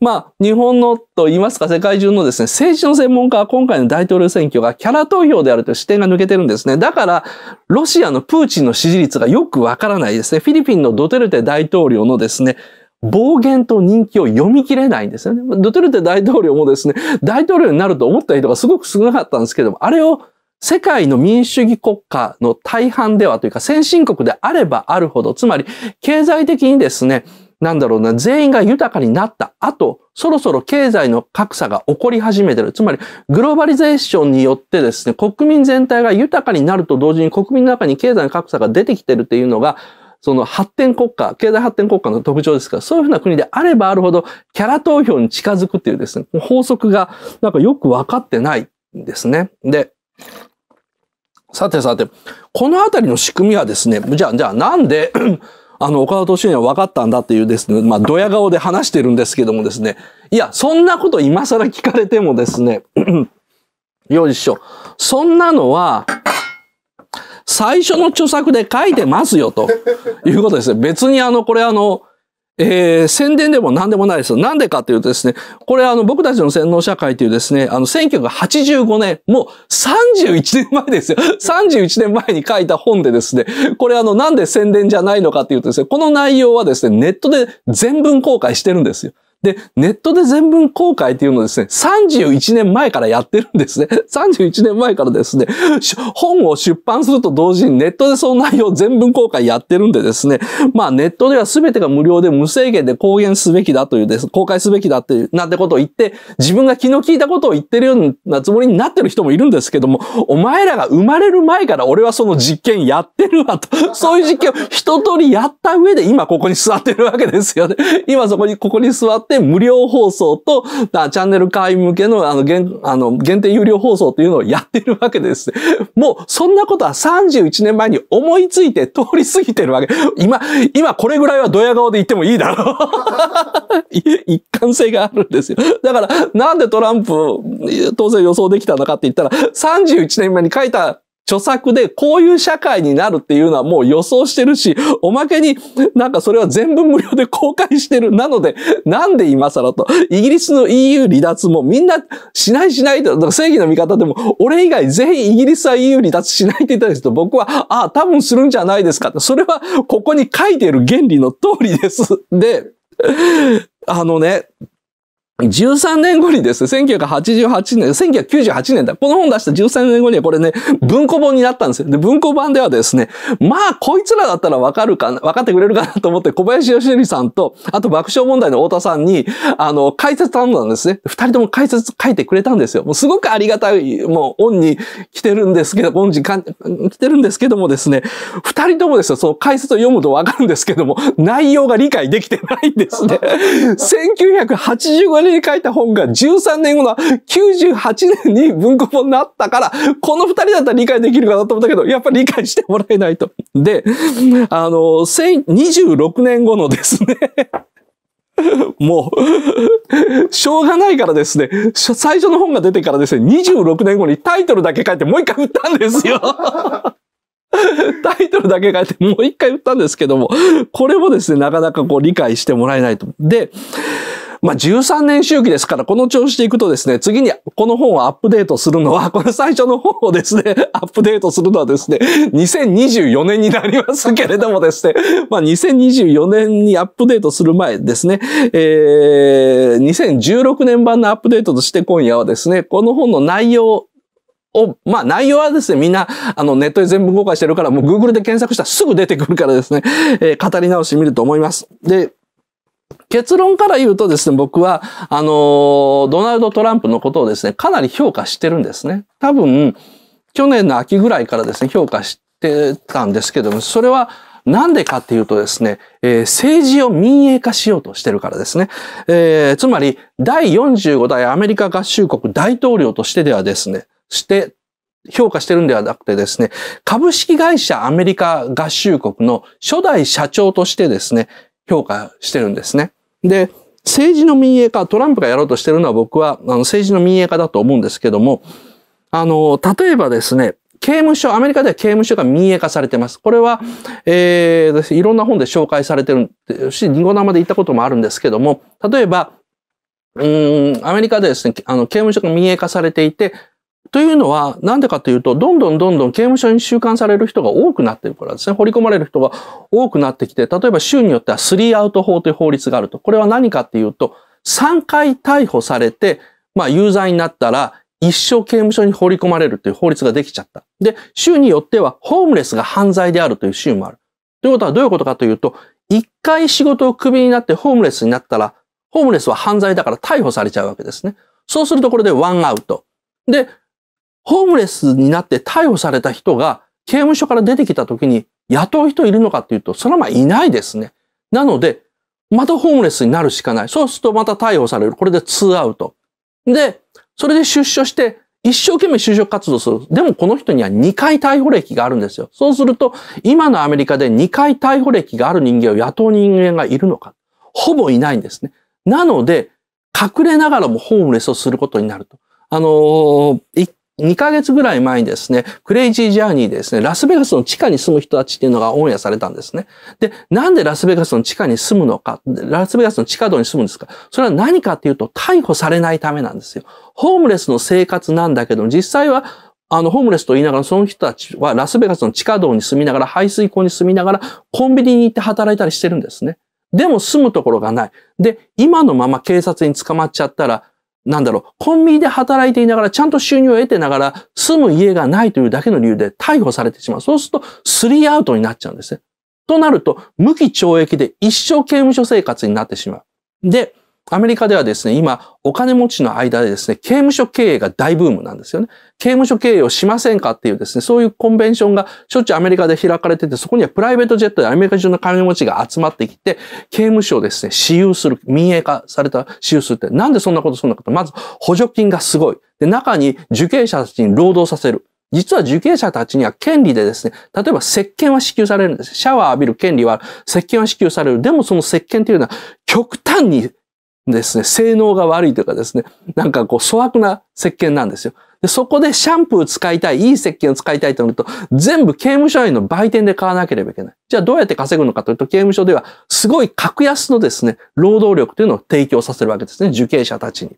まあ、日本のと言いますか、世界中のですね、政治の専門家は今回の大統領選挙がキャラ投票であるとして、点が抜けてるんですね。だから、ロシアのプーチンの支持率がよくわからないですね。フィリピンのドテルテ大統領のですね、暴言と人気を読み切れないんですよね。ドテルテ大統領もですね、大統領になると思った人がすごく少なかったんですけども、あれを世界の民主主義国家の大半ではというか先進国であればあるほど、つまり経済的にですね、なんだろうな、全員が豊かになった後、そろそろ経済の格差が起こり始めてる。つまり、グローバリゼーションによってですね、国民全体が豊かになると同時に国民の中に経済の格差が出てきてるっていうのが、その発展国家、経済発展国家の特徴ですから、そういうふうな国であればあるほど、キャラ投票に近づくっていうですね、法則が、なんかよくわかってないんですね。で、さてさて、このあたりの仕組みはですね、じゃあ、じゃあなんであの、岡田敏夫は分かったんだっていうですね、まあ、ドヤ顔で話してるんですけどもですね、いや、そんなこと今更聞かれてもですね、よいしょ、そんなのは、最初の著作で書いてますよ、ということですね。別にあの、これあの、えー、宣伝でも何でもないです。なんでかというとですね、これあの僕たちの洗脳社会というですね、あの1985年、もう31年前ですよ。31 年前に書いた本でですね、これあのなんで宣伝じゃないのかというとですね、この内容はですね、ネットで全文公開してるんですよ。で、ネットで全文公開っていうのをですね、31年前からやってるんですね。31 年前からですね、本を出版すると同時にネットでその内容を全文公開やってるんでですね、まあネットでは全てが無料で無制限で公言すべきだというです、公開すべきだっていう、なんてことを言って、自分が気の利いたことを言ってるようなつもりになってる人もいるんですけども、お前らが生まれる前から俺はその実験やってるわと、そういう実験を一通りやった上で今ここに座ってるわけですよね。今そこに、ここに座ってって無料放送と、チャンネル会員向けの、あの、限、あの、限定有料放送というのをやってるわけです。もう、そんなことは31年前に思いついて通り過ぎてるわけ。今、今これぐらいはドヤ顔で言ってもいいだろう 一貫性があるんですよ。だから、なんでトランプ、当然予想できたのかって言ったら、31年前に書いた著作でこういう社会になるっていうのはもう予想してるし、おまけになんかそれは全部無料で公開してる。なので、なんで今更と。イギリスの EU 離脱もみんなしないしないと、だから正義の味方でも、俺以外全員イギリスは EU 離脱しないって言ったんですけど、僕は、ああ、多分するんじゃないですかって。それはここに書いてる原理の通りです。で、あのね、13年後にですね、1988年、1998年だ。この本出した13年後にはこれね、文庫本になったんですよ。で、文庫版ではですね、まあ、こいつらだったらわかるかな、わかってくれるかなと思って小林義則さんと、あと爆笑問題の太田さんに、あの、解説頼んだんですね。二人とも解説書いてくれたんですよ。もうすごくありがたい、もう、オンに来てるんですけど、オンに来てるんですけどもですね、二人ともですよ、その解説を読むとわかるんですけども、内容が理解できてないんですね。1985 年に書いた本が13年後の98年に文庫本になったから、この二人だったら理解できるかなと思ったけど、やっぱり理解してもらえないと。で、あの、1026年後のですねもうしょうがないからですね、最初の本が出てからですね、26年後にタイトルだけ書いてもう一回売ったんですよ タイトルだけ書いてもう一回売ったんですけども、これもですね、なかなかこう理解してもらえないと。で、まあ、13年周期ですから、この調子でいくとですね、次にこの本をアップデートするのは、この最初の本をですね、アップデートするのはですね、2024年になりますけれどもですね、まあ、2024年にアップデートする前ですね、えー、2016年版のアップデートとして今夜はですね、この本の内容を、まあ内容はですね、みんな、あのネットで全部公開してるから、もう Google で検索したらすぐ出てくるからですね、えー、語り直してみると思います。で、結論から言うとですね、僕は、あの、ドナルド・トランプのことをですね、かなり評価してるんですね。多分、去年の秋ぐらいからですね、評価してたんですけども、それは、なんでかっていうとですね、えー、政治を民営化しようとしてるからですね。えー、つまり、第45代アメリカ合衆国大統領としてではですね、して、評価してるんではなくてですね、株式会社アメリカ合衆国の初代社長としてですね、評価してるんですね。で、政治の民営化、トランプがやろうとしてるのは僕はあの政治の民営化だと思うんですけども、あの、例えばですね、刑務所、アメリカでは刑務所が民営化されてます。これは、えー、いろんな本で紹介されてるし、ニゴ生で行ったこともあるんですけども、例えば、うん、アメリカでですね、あの、刑務所が民営化されていて、というのは、なんでかというと、どんどんどんどん刑務所に収監される人が多くなっているからですね。掘り込まれる人が多くなってきて、例えば州によっては3アウト法という法律があると。これは何かっていうと、3回逮捕されて、まあ有罪になったら、一生刑務所に掘り込まれるという法律ができちゃった。で、州によってはホームレスが犯罪であるという州もある。ということはどういうことかというと、一回仕事をクビになってホームレスになったら、ホームレスは犯罪だから逮捕されちゃうわけですね。そうするとこれでワンアウト。で、ホームレスになって逮捕された人が刑務所から出てきた時に雇う人いるのかっていうと、それはまあいないですね。なので、またホームレスになるしかない。そうするとまた逮捕される。これで2アウト。で、それで出所して、一生懸命就職活動する。でもこの人には2回逮捕歴があるんですよ。そうすると、今のアメリカで2回逮捕歴がある人間を雇う人間がいるのか。ほぼいないんですね。なので、隠れながらもホームレスをすることになると。あのー、一2ヶ月ぐらい前にですね、クレイジージャーニーでですね、ラスベガスの地下に住む人たちっていうのがオンエアされたんですね。で、なんでラスベガスの地下に住むのか、ラスベガスの地下道に住むんですかそれは何かっていうと、逮捕されないためなんですよ。ホームレスの生活なんだけど、実際は、あの、ホームレスと言いながら、その人たちはラスベガスの地下道に住みながら、排水溝に住みながら、コンビニに行って働いたりしてるんですね。でも住むところがない。で、今のまま警察に捕まっちゃったら、なんだろう、コンビニで働いていながら、ちゃんと収入を得てながら、住む家がないというだけの理由で逮捕されてしまう。そうすると、スリーアウトになっちゃうんですね。となると、無期懲役で一生刑務所生活になってしまう。で、アメリカではですね、今、お金持ちの間でですね、刑務所経営が大ブームなんですよね。刑務所経営をしませんかっていうですね、そういうコンベンションがしょっちゅうアメリカで開かれてて、そこにはプライベートジェットでアメリカ中の金持ちが集まってきて、刑務所をですね、私有する、民営化された私有するって、なんでそんなことそんなことまず、補助金がすごい。で、中に受刑者たちに労働させる。実は受刑者たちには権利でですね、例えば石鹸は支給されるんです。シャワー浴びる権利は石鹸は支給される。でもその石鹸というのは極端にですね、性能が悪いというかですね、なんかこう粗悪な石鹸なんですよ。でそこでシャンプー使いたい、いい石鹸を使いたいとなると、全部刑務所内の売店で買わなければいけない。じゃあどうやって稼ぐのかというと、刑務所ではすごい格安のですね、労働力というのを提供させるわけですね、受刑者たちに。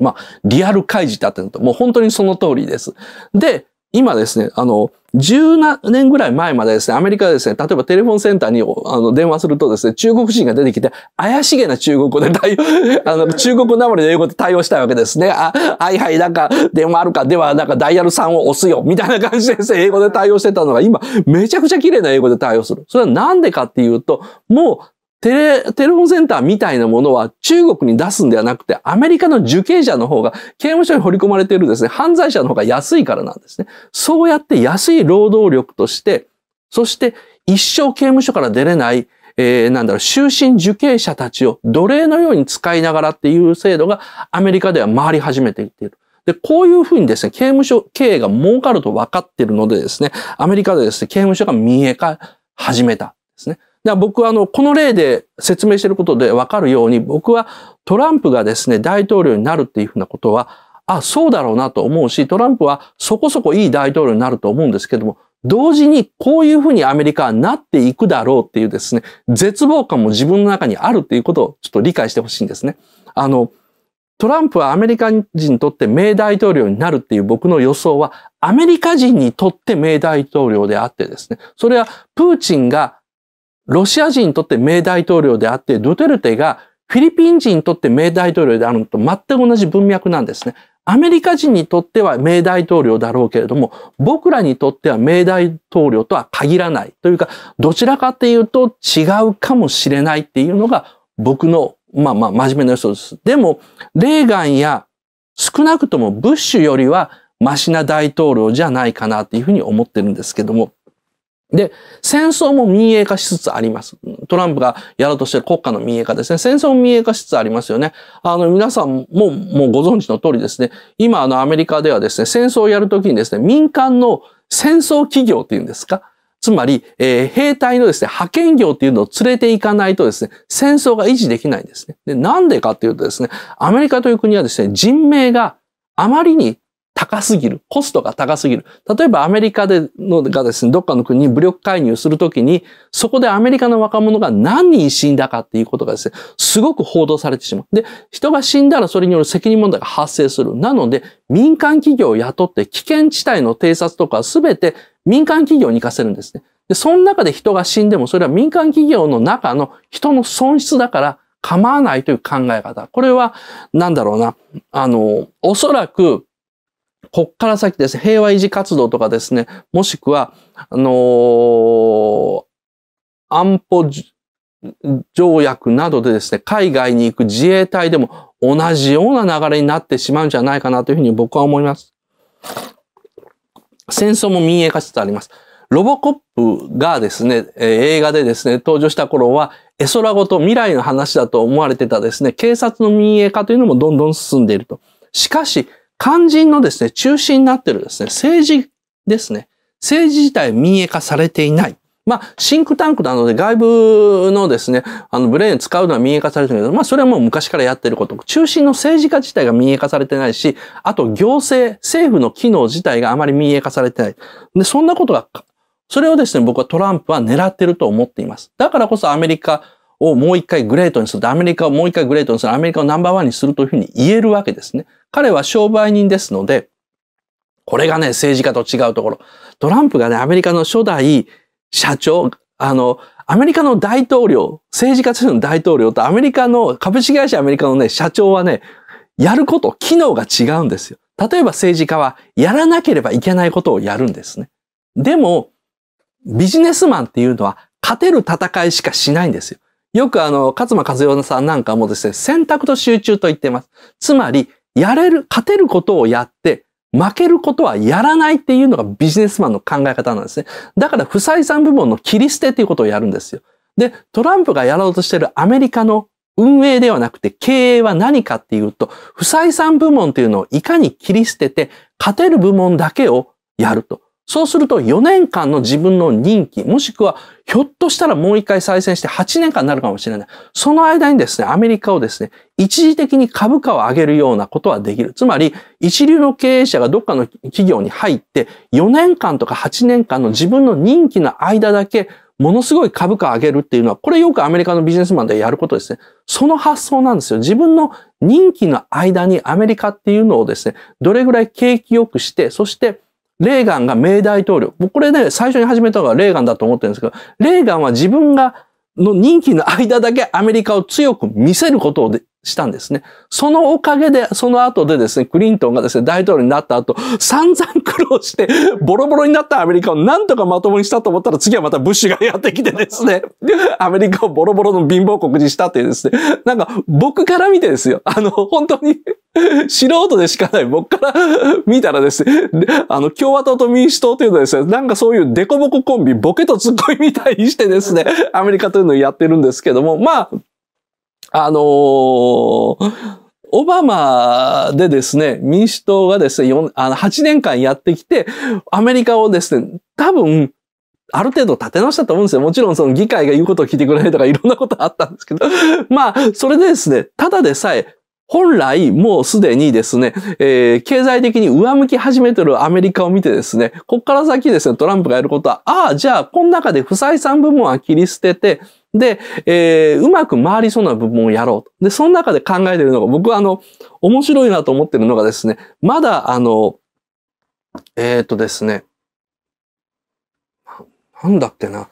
まあ、リアル開示だといってと、もう本当にその通りです。で、今ですね、あの、10年ぐらい前までですね、アメリカでですね、例えばテレフォンセンターにあの電話するとですね、中国人が出てきて、怪しげな中国語で対応、あの、中国なまりの英語で対応したいわけですね。あ、はいはい、なんか電話あるか、ではなんかダイヤル3を押すよ、みたいな感じでですね、英語で対応してたのが、今、めちゃくちゃ綺麗な英語で対応する。それはなんでかっていうと、もうテレ、テレフォンセンターみたいなものは中国に出すんではなくて、アメリカの受刑者の方が刑務所に掘り込まれているですね、犯罪者の方が安いからなんですね。そうやって安い労働力として、そして一生刑務所から出れない、えー、なんだろう、終身受刑者たちを奴隷のように使いながらっていう制度がアメリカでは回り始めていっている。で、こういうふうにですね、刑務所経営が儲かると分かっているのでですね、アメリカでですね、刑務所が民営化始めたんですね。だ僕はあの、この例で説明していることでわかるように、僕はトランプがですね、大統領になるっていうふうなことは、あ、そうだろうなと思うし、トランプはそこそこいい大統領になると思うんですけども、同時にこういうふうにアメリカはなっていくだろうっていうですね、絶望感も自分の中にあるっていうことをちょっと理解してほしいんですね。あの、トランプはアメリカ人にとって名大統領になるっていう僕の予想は、アメリカ人にとって名大統領であってですね、それはプーチンがロシア人にとって名大統領であって、ドゥテルテがフィリピン人にとって名大統領であるのと全く同じ文脈なんですね。アメリカ人にとっては名大統領だろうけれども、僕らにとっては名大統領とは限らない。というか、どちらかっていうと違うかもしれないっていうのが僕の、まあまあ真面目な予想です。でも、レーガンや少なくともブッシュよりはマシな大統領じゃないかなっていうふうに思ってるんですけども、で、戦争も民営化しつつあります。トランプがやろうとしてる国家の民営化ですね。戦争も民営化しつつありますよね。あの、皆さんも、もうご存知の通りですね。今、あの、アメリカではですね、戦争をやるときにですね、民間の戦争企業っていうんですか。つまり、えー、兵隊のですね、派遣業っていうのを連れていかないとですね、戦争が維持できないんですね。で、なんでかっていうとですね、アメリカという国はですね、人命があまりに高すぎる。コストが高すぎる。例えばアメリカでのがですね、どっかの国に武力介入するときに、そこでアメリカの若者が何人死んだかっていうことがですね、すごく報道されてしまう。で、人が死んだらそれによる責任問題が発生する。なので、民間企業を雇って危険地帯の偵察とかすべて民間企業に行かせるんですね。で、その中で人が死んでも、それは民間企業の中の人の損失だから、構わないという考え方。これは、なんだろうな。あの、おそらく、こっから先です平和維持活動とかですね、もしくは、あのー、安保条約などでですね、海外に行く自衛隊でも同じような流れになってしまうんじゃないかなというふうに僕は思います。戦争も民営化しつつあります。ロボコップがですね、映画でですね、登場した頃は、絵空ごと未来の話だと思われてたですね、警察の民営化というのもどんどん進んでいると。しかし、肝心のですね、中心になってるですね、政治ですね。政治自体民営化されていない。まあ、シンクタンクなので外部のですね、あの、ブレーン使うのは民営化されてるけど、まあ、それはもう昔からやってること。中心の政治家自体が民営化されてないし、あと行政、政府の機能自体があまり民営化されてない。で、そんなことが、それをですね、僕はトランプは狙ってると思っています。だからこそアメリカ、をもう一回グレートにする。アメリカをもう一回グレートにする。アメリカをナンバーワンにするというふうに言えるわけですね。彼は商売人ですので、これがね、政治家と違うところ。トランプがね、アメリカの初代社長、あの、アメリカの大統領、政治家としての大統領とアメリカの、株式会社アメリカのね、社長はね、やること、機能が違うんですよ。例えば政治家はやらなければいけないことをやるんですね。でも、ビジネスマンっていうのは勝てる戦いしかしないんですよ。よくあの、勝間和代さんなんかもですね、選択と集中と言ってます。つまり、やれる、勝てることをやって、負けることはやらないっていうのがビジネスマンの考え方なんですね。だから不採算部門の切り捨てっていうことをやるんですよ。で、トランプがやろうとしてるアメリカの運営ではなくて経営は何かっていうと、不採算部門っていうのをいかに切り捨てて、勝てる部門だけをやると。そうすると4年間の自分の任期、もしくはひょっとしたらもう一回再選して8年間になるかもしれない。その間にですね、アメリカをですね、一時的に株価を上げるようなことはできる。つまり、一流の経営者がどっかの企業に入って、4年間とか8年間の自分の任期の間だけ、ものすごい株価を上げるっていうのは、これよくアメリカのビジネスマンでやることですね。その発想なんですよ。自分の任期の間にアメリカっていうのをですね、どれぐらい景気良くして、そして、レーガンが名大統領。これね、最初に始めたのがレーガンだと思ってるんですけど、レーガンは自分がの任期の間だけアメリカを強く見せることをしたんですね。そのおかげで、その後でですね、クリントンがですね、大統領になった後、散々苦労して、ボロボロになったアメリカをなんとかまともにしたと思ったら、次はまたブッシュがやってきてですね、アメリカをボロボロの貧乏国にしたっていうですね、なんか僕から見てですよ、あの、本当に素人でしかない僕から見たらですね、あの、共和党と民主党というのはですね、なんかそういうデコボココンビ、ボケとツッコイみたいにしてですね、アメリカというのをやってるんですけども、まあ、あのーオバマでですね、民主党がですね、あの8年間やってきて、アメリカをですね、多分、ある程度立て直したと思うんですよ。もちろんその議会が言うことを聞いてくれないとかいろんなことあったんですけど。まあ、それでですね、ただでさえ本来もうすでにですね、えー、経済的に上向き始めてるアメリカを見てですね、こっから先ですね、トランプがやることは、ああ、じゃあ、この中で不採算部門は切り捨てて、で、えー、うまく回りそうな部門をやろうで、その中で考えてるのが、僕はあの、面白いなと思ってるのがですね、まだあの、えっ、とですね、なんだっけな。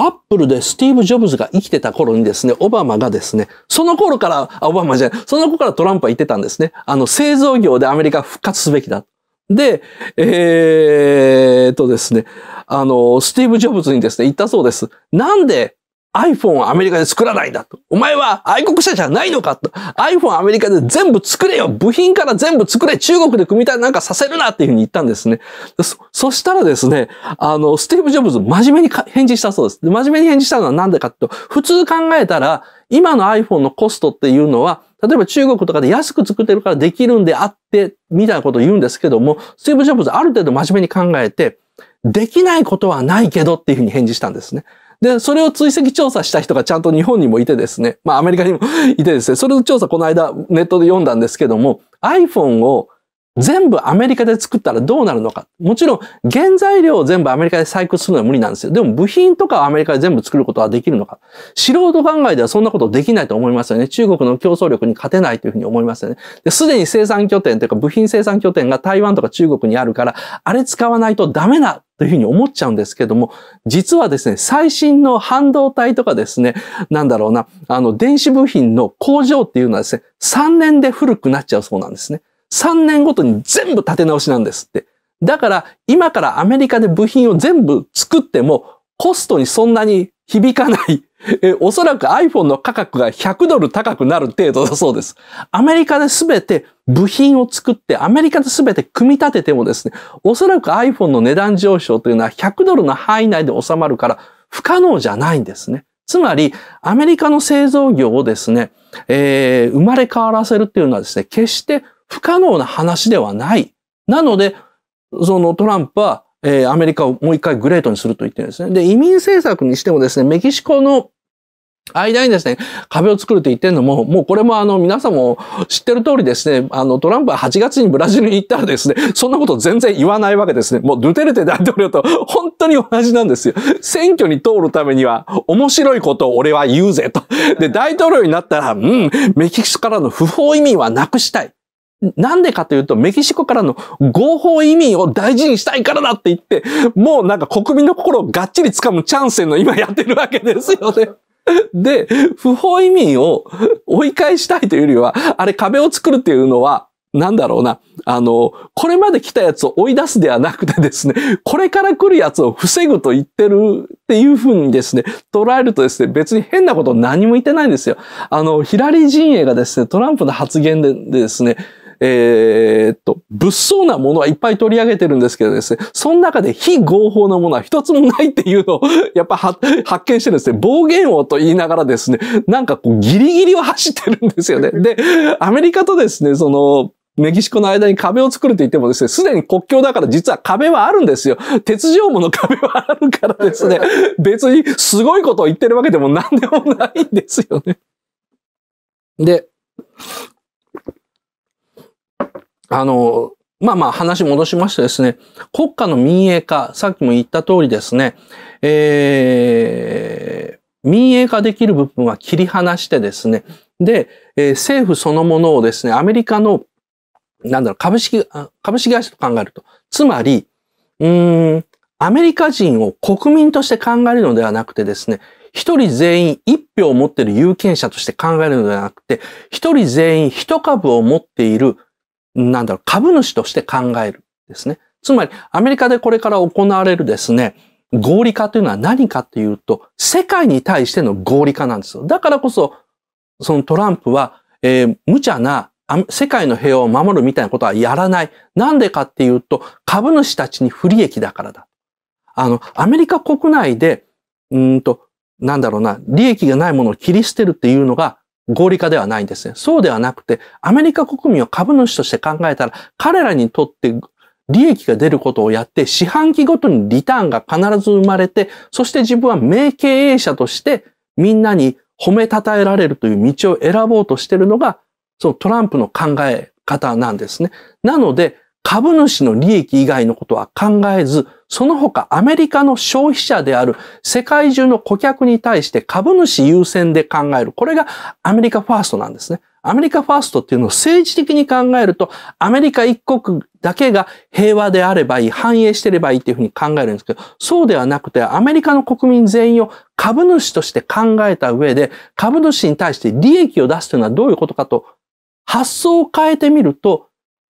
アップルでスティーブ・ジョブズが生きてた頃にですね、オバマがですね、その頃から、オバマじゃない、その頃からトランプは言ってたんですね。あの、製造業でアメリカ復活すべきだ。で、えー、とですね、あの、スティーブ・ジョブズにですね、言ったそうです。なんで iPhone をアメリカで作らないんだと。お前は愛国者じゃないのかと。iPhone アメリカで全部作れよ部品から全部作れ中国で組み立てなんかさせるなっていうふうに言ったんですね。そ、そしたらですね、あの、スティーブ・ジョブズ真面目に返事したそうです。で真面目に返事したのはなんでかってと、普通考えたら、今の iPhone のコストっていうのは、例えば中国とかで安く作ってるからできるんであって、みたいなことを言うんですけども、スティーブ・ジョブズある程度真面目に考えて、できないことはないけどっていうふうに返事したんですね。で、それを追跡調査した人がちゃんと日本にもいてですね、まあアメリカにもいてですね、それの調査この間ネットで読んだんですけども、iPhone を全部アメリカで作ったらどうなるのか。もちろん、原材料を全部アメリカで採掘するのは無理なんですよ。でも部品とかはアメリカで全部作ることはできるのか。素人考えではそんなことできないと思いますよね。中国の競争力に勝てないというふうに思いますよね。すでに生産拠点というか部品生産拠点が台湾とか中国にあるから、あれ使わないとダメなというふうに思っちゃうんですけども、実はですね、最新の半導体とかですね、なんだろうな、あの、電子部品の工場っていうのはですね、3年で古くなっちゃうそうなんですね。3年ごとに全部立て直しなんですって。だから、今からアメリカで部品を全部作っても、コストにそんなに響かない え、おそらく iPhone の価格が100ドル高くなる程度だそうです。アメリカで全て部品を作って、アメリカで全て組み立ててもですね、おそらく iPhone の値段上昇というのは100ドルの範囲内で収まるから不可能じゃないんですね。つまり、アメリカの製造業をですね、えー、生まれ変わらせるっていうのはですね、決して不可能な話ではない。なので、そのトランプはえー、アメリカをもう一回グレートにすると言ってるんですね。で、移民政策にしてもですね、メキシコの間にですね、壁を作ると言ってるのも、もうこれもあの皆さんも知ってる通りですね、あのトランプは8月にブラジルに行ったらですね、そんなこと全然言わないわけですね。もうドゥテルテ大統領と本当に同じなんですよ。選挙に通るためには面白いことを俺は言うぜと。で、大統領になったら、うん、メキシコからの不法移民はなくしたい。なんでかというと、メキシコからの合法移民を大事にしたいからだって言って、もうなんか国民の心をがっちり掴むチャンスへの今やってるわけですよね。で、不法移民を追い返したいというよりは、あれ壁を作るっていうのは、なんだろうな。あの、これまで来たやつを追い出すではなくてですね、これから来るやつを防ぐと言ってるっていうふうにですね、捉えるとですね、別に変なこと何も言ってないんですよ。あの、ヒラリー陣営がですね、トランプの発言でですね、えー、っと、物騒なものはいっぱい取り上げてるんですけどですね、その中で非合法なものは一つもないっていうのを、やっぱ発見してるんですね。暴言王と言いながらですね、なんかこうギリギリを走ってるんですよね。で、アメリカとですね、その、メキシコの間に壁を作ると言ってもですね、すでに国境だから実は壁はあるんですよ。鉄条網の壁はあるからですね、別にすごいことを言ってるわけでも何でもないんですよね。で、あの、まあまあ話戻しましてですね、国家の民営化、さっきも言った通りですね、えー、民営化できる部分は切り離してですね、で、えー、政府そのものをですね、アメリカの、なんだろう、株式、株式会社と考えると。つまり、うーん、アメリカ人を国民として考えるのではなくてですね、一人全員一票を持っている有権者として考えるのではなくて、一人全員一株を持っているなんだろう、株主として考えるですね。つまり、アメリカでこれから行われるですね、合理化というのは何かというと、世界に対しての合理化なんですよ。だからこそ、そのトランプは、えー、無茶な世界の平和を守るみたいなことはやらない。なんでかっていうと、株主たちに不利益だからだ。あの、アメリカ国内で、うんと、なんだろうな、利益がないものを切り捨てるっていうのが、合理化ではないんですね。そうではなくて、アメリカ国民を株主として考えたら、彼らにとって利益が出ることをやって、四半期ごとにリターンが必ず生まれて、そして自分は名経営者としてみんなに褒めたたえられるという道を選ぼうとしているのが、そのトランプの考え方なんですね。なので、株主の利益以外のことは考えず、その他アメリカの消費者である世界中の顧客に対して株主優先で考える。これがアメリカファーストなんですね。アメリカファーストっていうのを政治的に考えると、アメリカ一国だけが平和であればいい、繁栄してればいいっていうふうに考えるんですけど、そうではなくて、アメリカの国民全員を株主として考えた上で、株主に対して利益を出すというのはどういうことかと、発想を変えてみると、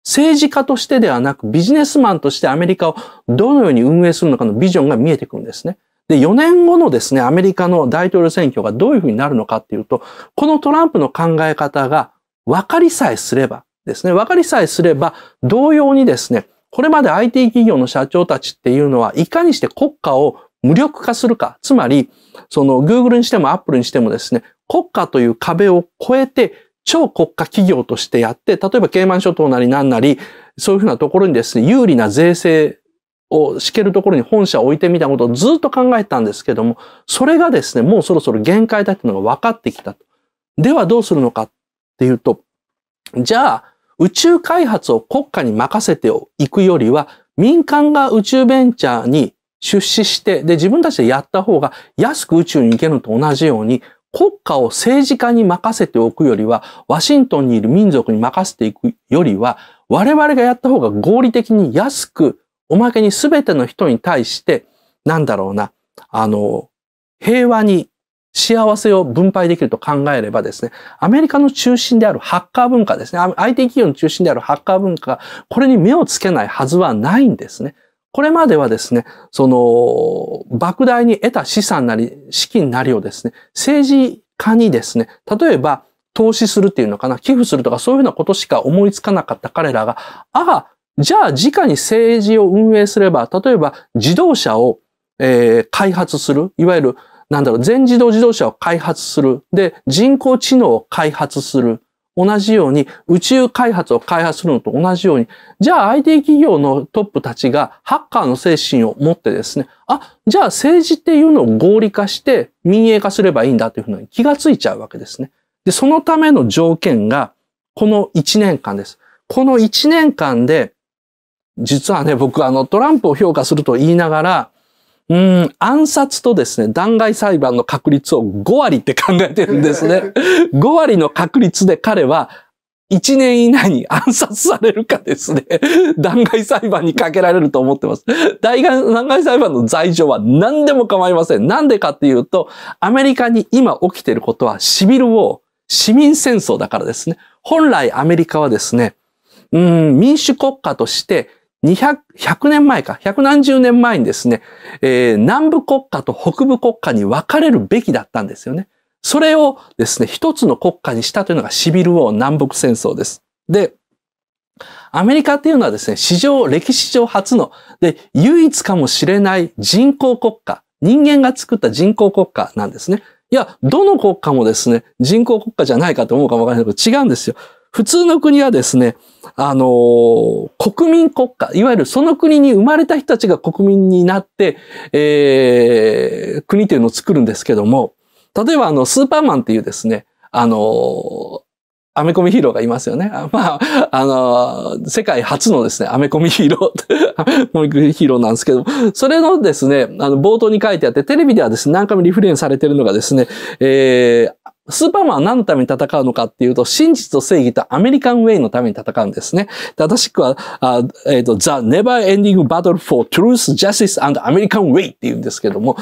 政治家としてではなくビジネスマンとしてアメリカをどのように運営するのかのビジョンが見えてくるんですね。で、4年後のですね、アメリカの大統領選挙がどういうふうになるのかっていうと、このトランプの考え方が分かりさえすればですね、分かりさえすれば同様にですね、これまで IT 企業の社長たちっていうのは、いかにして国家を無力化するか。つまり、その Google にしても Apple にしてもですね、国家という壁を越えて超国家企業としてやって、例えばケイマン諸島なり何なり、そういうふうなところにですね、有利な税制を敷けるところに本社を置いてみたことをずっと考えたんですけども、それがですね、もうそろそろ限界だっていうのが分かってきた。ではどうするのかっていうと、じゃあ、宇宙開発を国家に任せていくよりは、民間が宇宙ベンチャーに出資して、で、自分たちでやった方が安く宇宙に行けるのと同じように、国家を政治家に任せておくよりは、ワシントンにいる民族に任せていくよりは、我々がやった方が合理的に安く、おまけに全ての人に対して、なんだろうな、あの、平和に幸せを分配できると考えればですね、アメリカの中心であるハッカー文化ですね、IT 企業の中心であるハッカー文化、これに目をつけないはずはないんですね。これまではですね、その、莫大に得た資産なり、資金なりをですね、政治家にですね、例えば投資するっていうのかな、寄付するとかそういうようなことしか思いつかなかった彼らが、ああ、じゃあ直に政治を運営すれば、例えば自動車を、えー、開発する、いわゆる、なんだろう、全自動自動車を開発する、で、人工知能を開発する、同じように宇宙開発を開発するのと同じように、じゃあ IT 企業のトップたちがハッカーの精神を持ってですね、あ、じゃあ政治っていうのを合理化して民営化すればいいんだというふうに気がついちゃうわけですね。で、そのための条件がこの1年間です。この1年間で、実はね、僕あのトランプを評価すると言いながら、うん、暗殺とですね、弾劾裁判の確率を5割って考えてるんですね。5 割の確率で彼は、1年以内に暗殺されるかですね、弾劾裁判にかけられると思ってます。弾劾裁判の罪状は何でも構いません。なんでかっていうと、アメリカに今起きてることはシビルウォー、市民戦争だからですね。本来アメリカはですね、うん、民主国家として200、100年前か、百何十年前にですね、えー、南部国家と北部国家に分かれるべきだったんですよね。それをですね、一つの国家にしたというのがシビル王南北戦争です。で、アメリカっていうのはですね、史上、歴史上初の、で、唯一かもしれない人工国家、人間が作った人工国家なんですね。いや、どの国家もですね、人工国家じゃないかと思うかもわからないけど、違うんですよ。普通の国はですね、あのー、国民国家、いわゆるその国に生まれた人たちが国民になって、えー、国というのを作るんですけども、例えばあの、スーパーマンっていうですね、あのー、アメコミヒーローがいますよね。まあ、あのー、世界初のですね、アメコミヒーロー、アメコミヒーローなんですけど、それのですね、あの、冒頭に書いてあって、テレビではですね、何回もリフレインされてるのがですね、えー、スーパーマンは何のために戦うのかっていうと、真実と正義とアメリカンウェイのために戦うんですね。正しくは、あえー、と、The Never Ending Battle for Truth, Justice and American Way っていうんですけども、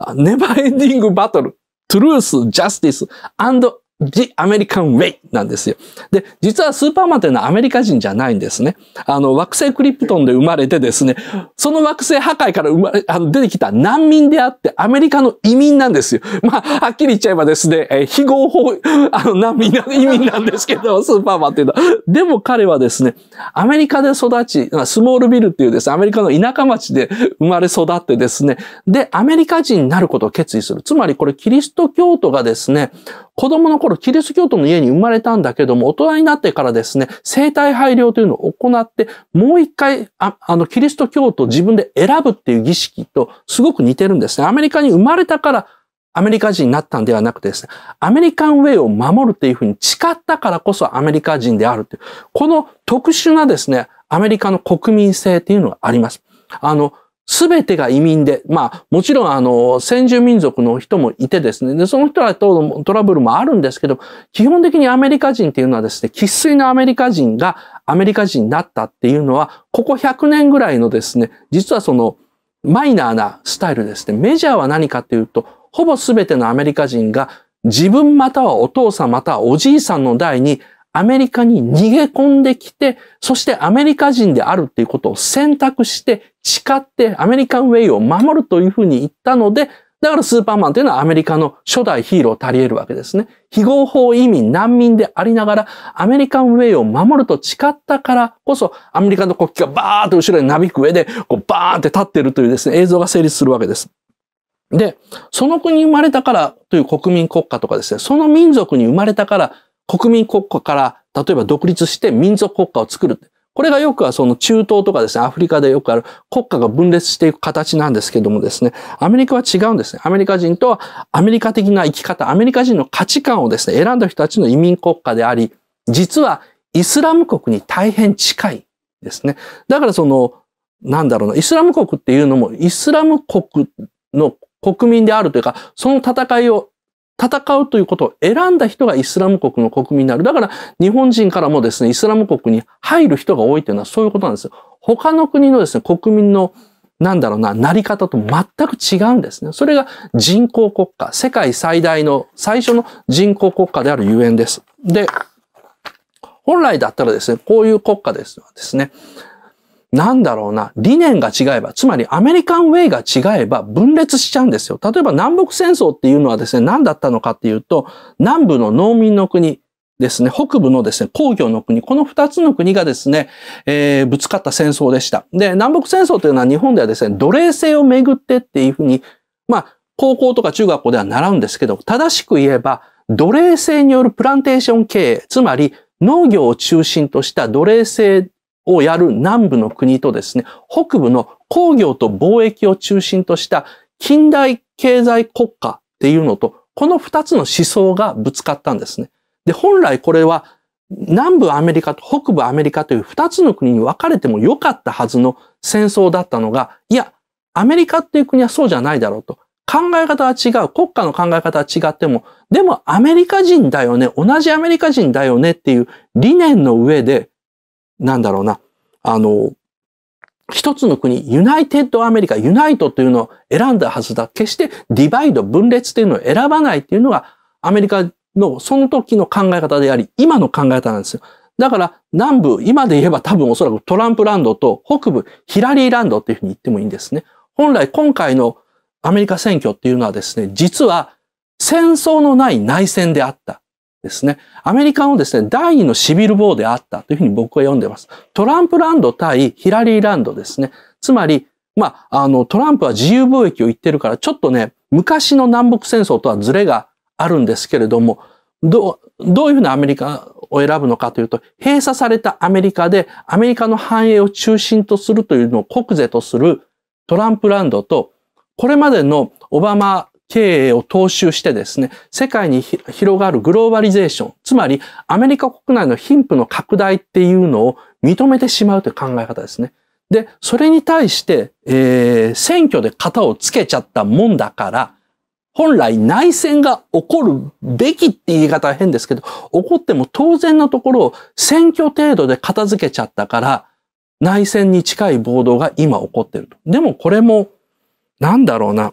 Never Ending Battle, Truth, Justice and The American Way なんですよ。で、実はスーパーマンというのはアメリカ人じゃないんですね。あの、惑星クリプトンで生まれてですね、その惑星破壊から生まれ、あの出てきた難民であってアメリカの移民なんですよ。まあ、はっきり言っちゃえばですね、えー、非合法、あの、難民な、移民なんですけど、スーパーマンというのは。でも彼はですね、アメリカで育ち、スモールビルっていうですね、アメリカの田舎町で生まれ育ってですね、で、アメリカ人になることを決意する。つまりこれキリスト教徒がですね、子供の頃頃キリスト教徒の家に生まれたんだけども、大人になってからですね、生体配慮というのを行って、もう一回、ああの、キリスト教徒を自分で選ぶっていう儀式とすごく似てるんですね。アメリカに生まれたから、アメリカ人になったんではなくてですね、アメリカンウェイを守るっていうふうに誓ったからこそアメリカ人であるという、この特殊なですね、アメリカの国民性っていうのがあります。あの、すべてが移民で、まあ、もちろん、あの、先住民族の人もいてですね、で、その人らとのトラブルもあるんですけど、基本的にアメリカ人っていうのはですね、喫水のアメリカ人がアメリカ人になったっていうのは、ここ100年ぐらいのですね、実はその、マイナーなスタイルですね。メジャーは何かというと、ほぼすべてのアメリカ人が自分またはお父さんまたはおじいさんの代にアメリカに逃げ込んできて、そしてアメリカ人であるっていうことを選択して、誓ってアメリカンウェイを守るというふうに言ったので、だからスーパーマンというのはアメリカの初代ヒーローたり得るわけですね。非合法移民、難民でありながら、アメリカンウェイを守ると誓ったからこそ、アメリカの国旗がバーって後ろになびく上で、こうバーって立ってるというですね、映像が成立するわけです。で、その国に生まれたからという国民国家とかですね、その民族に生まれたから国民国家から例えば独立して民族国家を作る。これがよくはその中東とかですね、アフリカでよくある国家が分裂していく形なんですけどもですね、アメリカは違うんですね。アメリカ人とはアメリカ的な生き方、アメリカ人の価値観をですね、選んだ人たちの移民国家であり、実はイスラム国に大変近いですね。だからその、なんだろうな、イスラム国っていうのも、イスラム国の国民であるというか、その戦いを戦うということを選んだ人がイスラム国の国民になる。だから日本人からもですね、イスラム国に入る人が多いというのはそういうことなんですよ。他の国のですね、国民のなんだろうな、なり方と全く違うんですね。それが人口国家。世界最大の、最初の人口国家であるゆえんです。で、本来だったらですね、こういう国家ですですね、なんだろうな、理念が違えば、つまりアメリカンウェイが違えば分裂しちゃうんですよ。例えば南北戦争っていうのはですね、何だったのかっていうと、南部の農民の国ですね、北部のですね、工業の国、この二つの国がですね、えー、ぶつかった戦争でした。で、南北戦争というのは日本ではですね、奴隷制をめぐってっていうふうに、まあ、高校とか中学校では習うんですけど、正しく言えば、奴隷制によるプランテーション経営、つまり農業を中心とした奴隷制をやる南部の国とですね、北部の工業と貿易を中心とした近代経済国家っていうのと、この二つの思想がぶつかったんですね。で、本来これは南部アメリカと北部アメリカという二つの国に分かれても良かったはずの戦争だったのが、いや、アメリカっていう国はそうじゃないだろうと。考え方は違う。国家の考え方は違っても、でもアメリカ人だよね。同じアメリカ人だよねっていう理念の上でなんだろうな、あの、一つの国、ユナイテッドアメリカ、ユナイトというのを選んだはずだ。決してディバイド、分裂というのを選ばないというのが、アメリカのその時の考え方であり、今の考え方なんですよ。だから、南部、今で言えば多分おそらくトランプランドと北部、ヒラリーランドというふうに言ってもいいんですね。本来今回のアメリカ選挙っていうのはですね、実は戦争のない内戦であった。ですね。アメリカのですね、第二のシビルーであったというふうに僕は読んでます。トランプランド対ヒラリーランドですね。つまり、まあ、あの、トランプは自由貿易を言ってるから、ちょっとね、昔の南北戦争とはズレがあるんですけれども、どう、どういうふうなアメリカを選ぶのかというと、閉鎖されたアメリカで、アメリカの繁栄を中心とするというのを国是とするトランプランドと、これまでのオバマ経営を踏襲してですね、世界に広がるグローバリゼーション、つまりアメリカ国内の貧富の拡大っていうのを認めてしまうという考え方ですね。で、それに対して、えー、選挙で型をつけちゃったもんだから、本来内戦が起こるべきって言い方は変ですけど、起こっても当然のところを選挙程度で片付けちゃったから、内戦に近い暴動が今起こってると。でもこれも、なんだろうな。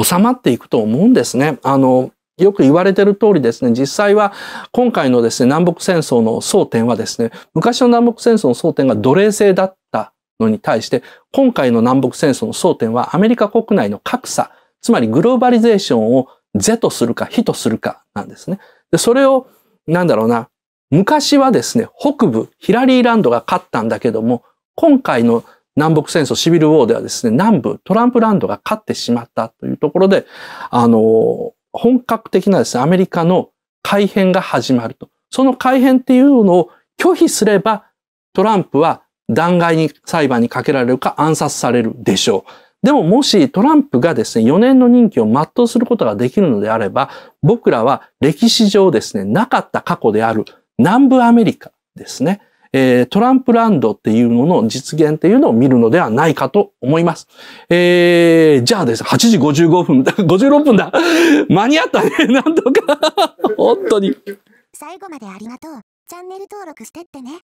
収まっていくと思うんですね。あの、よく言われてる通りですね、実際は今回のですね、南北戦争の争点はですね、昔の南北戦争の争点が奴隷制だったのに対して、今回の南北戦争の争点はアメリカ国内の格差、つまりグローバリゼーションを是とするか非とするかなんですね。で、それを、なんだろうな、昔はですね、北部、ヒラリーランドが勝ったんだけども、今回の南北戦争シビルウォーではですね、南部トランプランドが勝ってしまったというところで、あの、本格的なですね、アメリカの改変が始まると。その改変っていうのを拒否すれば、トランプは弾劾に裁判にかけられるか暗殺されるでしょう。でももしトランプがですね、4年の任期を全うすることができるのであれば、僕らは歴史上ですね、なかった過去である南部アメリカですね。えー、トランプランドっていうのの実現っていうのを見るのではないかと思います。えー、じゃあです8時55 分だ、56分だ。間に合ったね、なんとか。本当に。最後までありがとう。チャンネル登録してってね。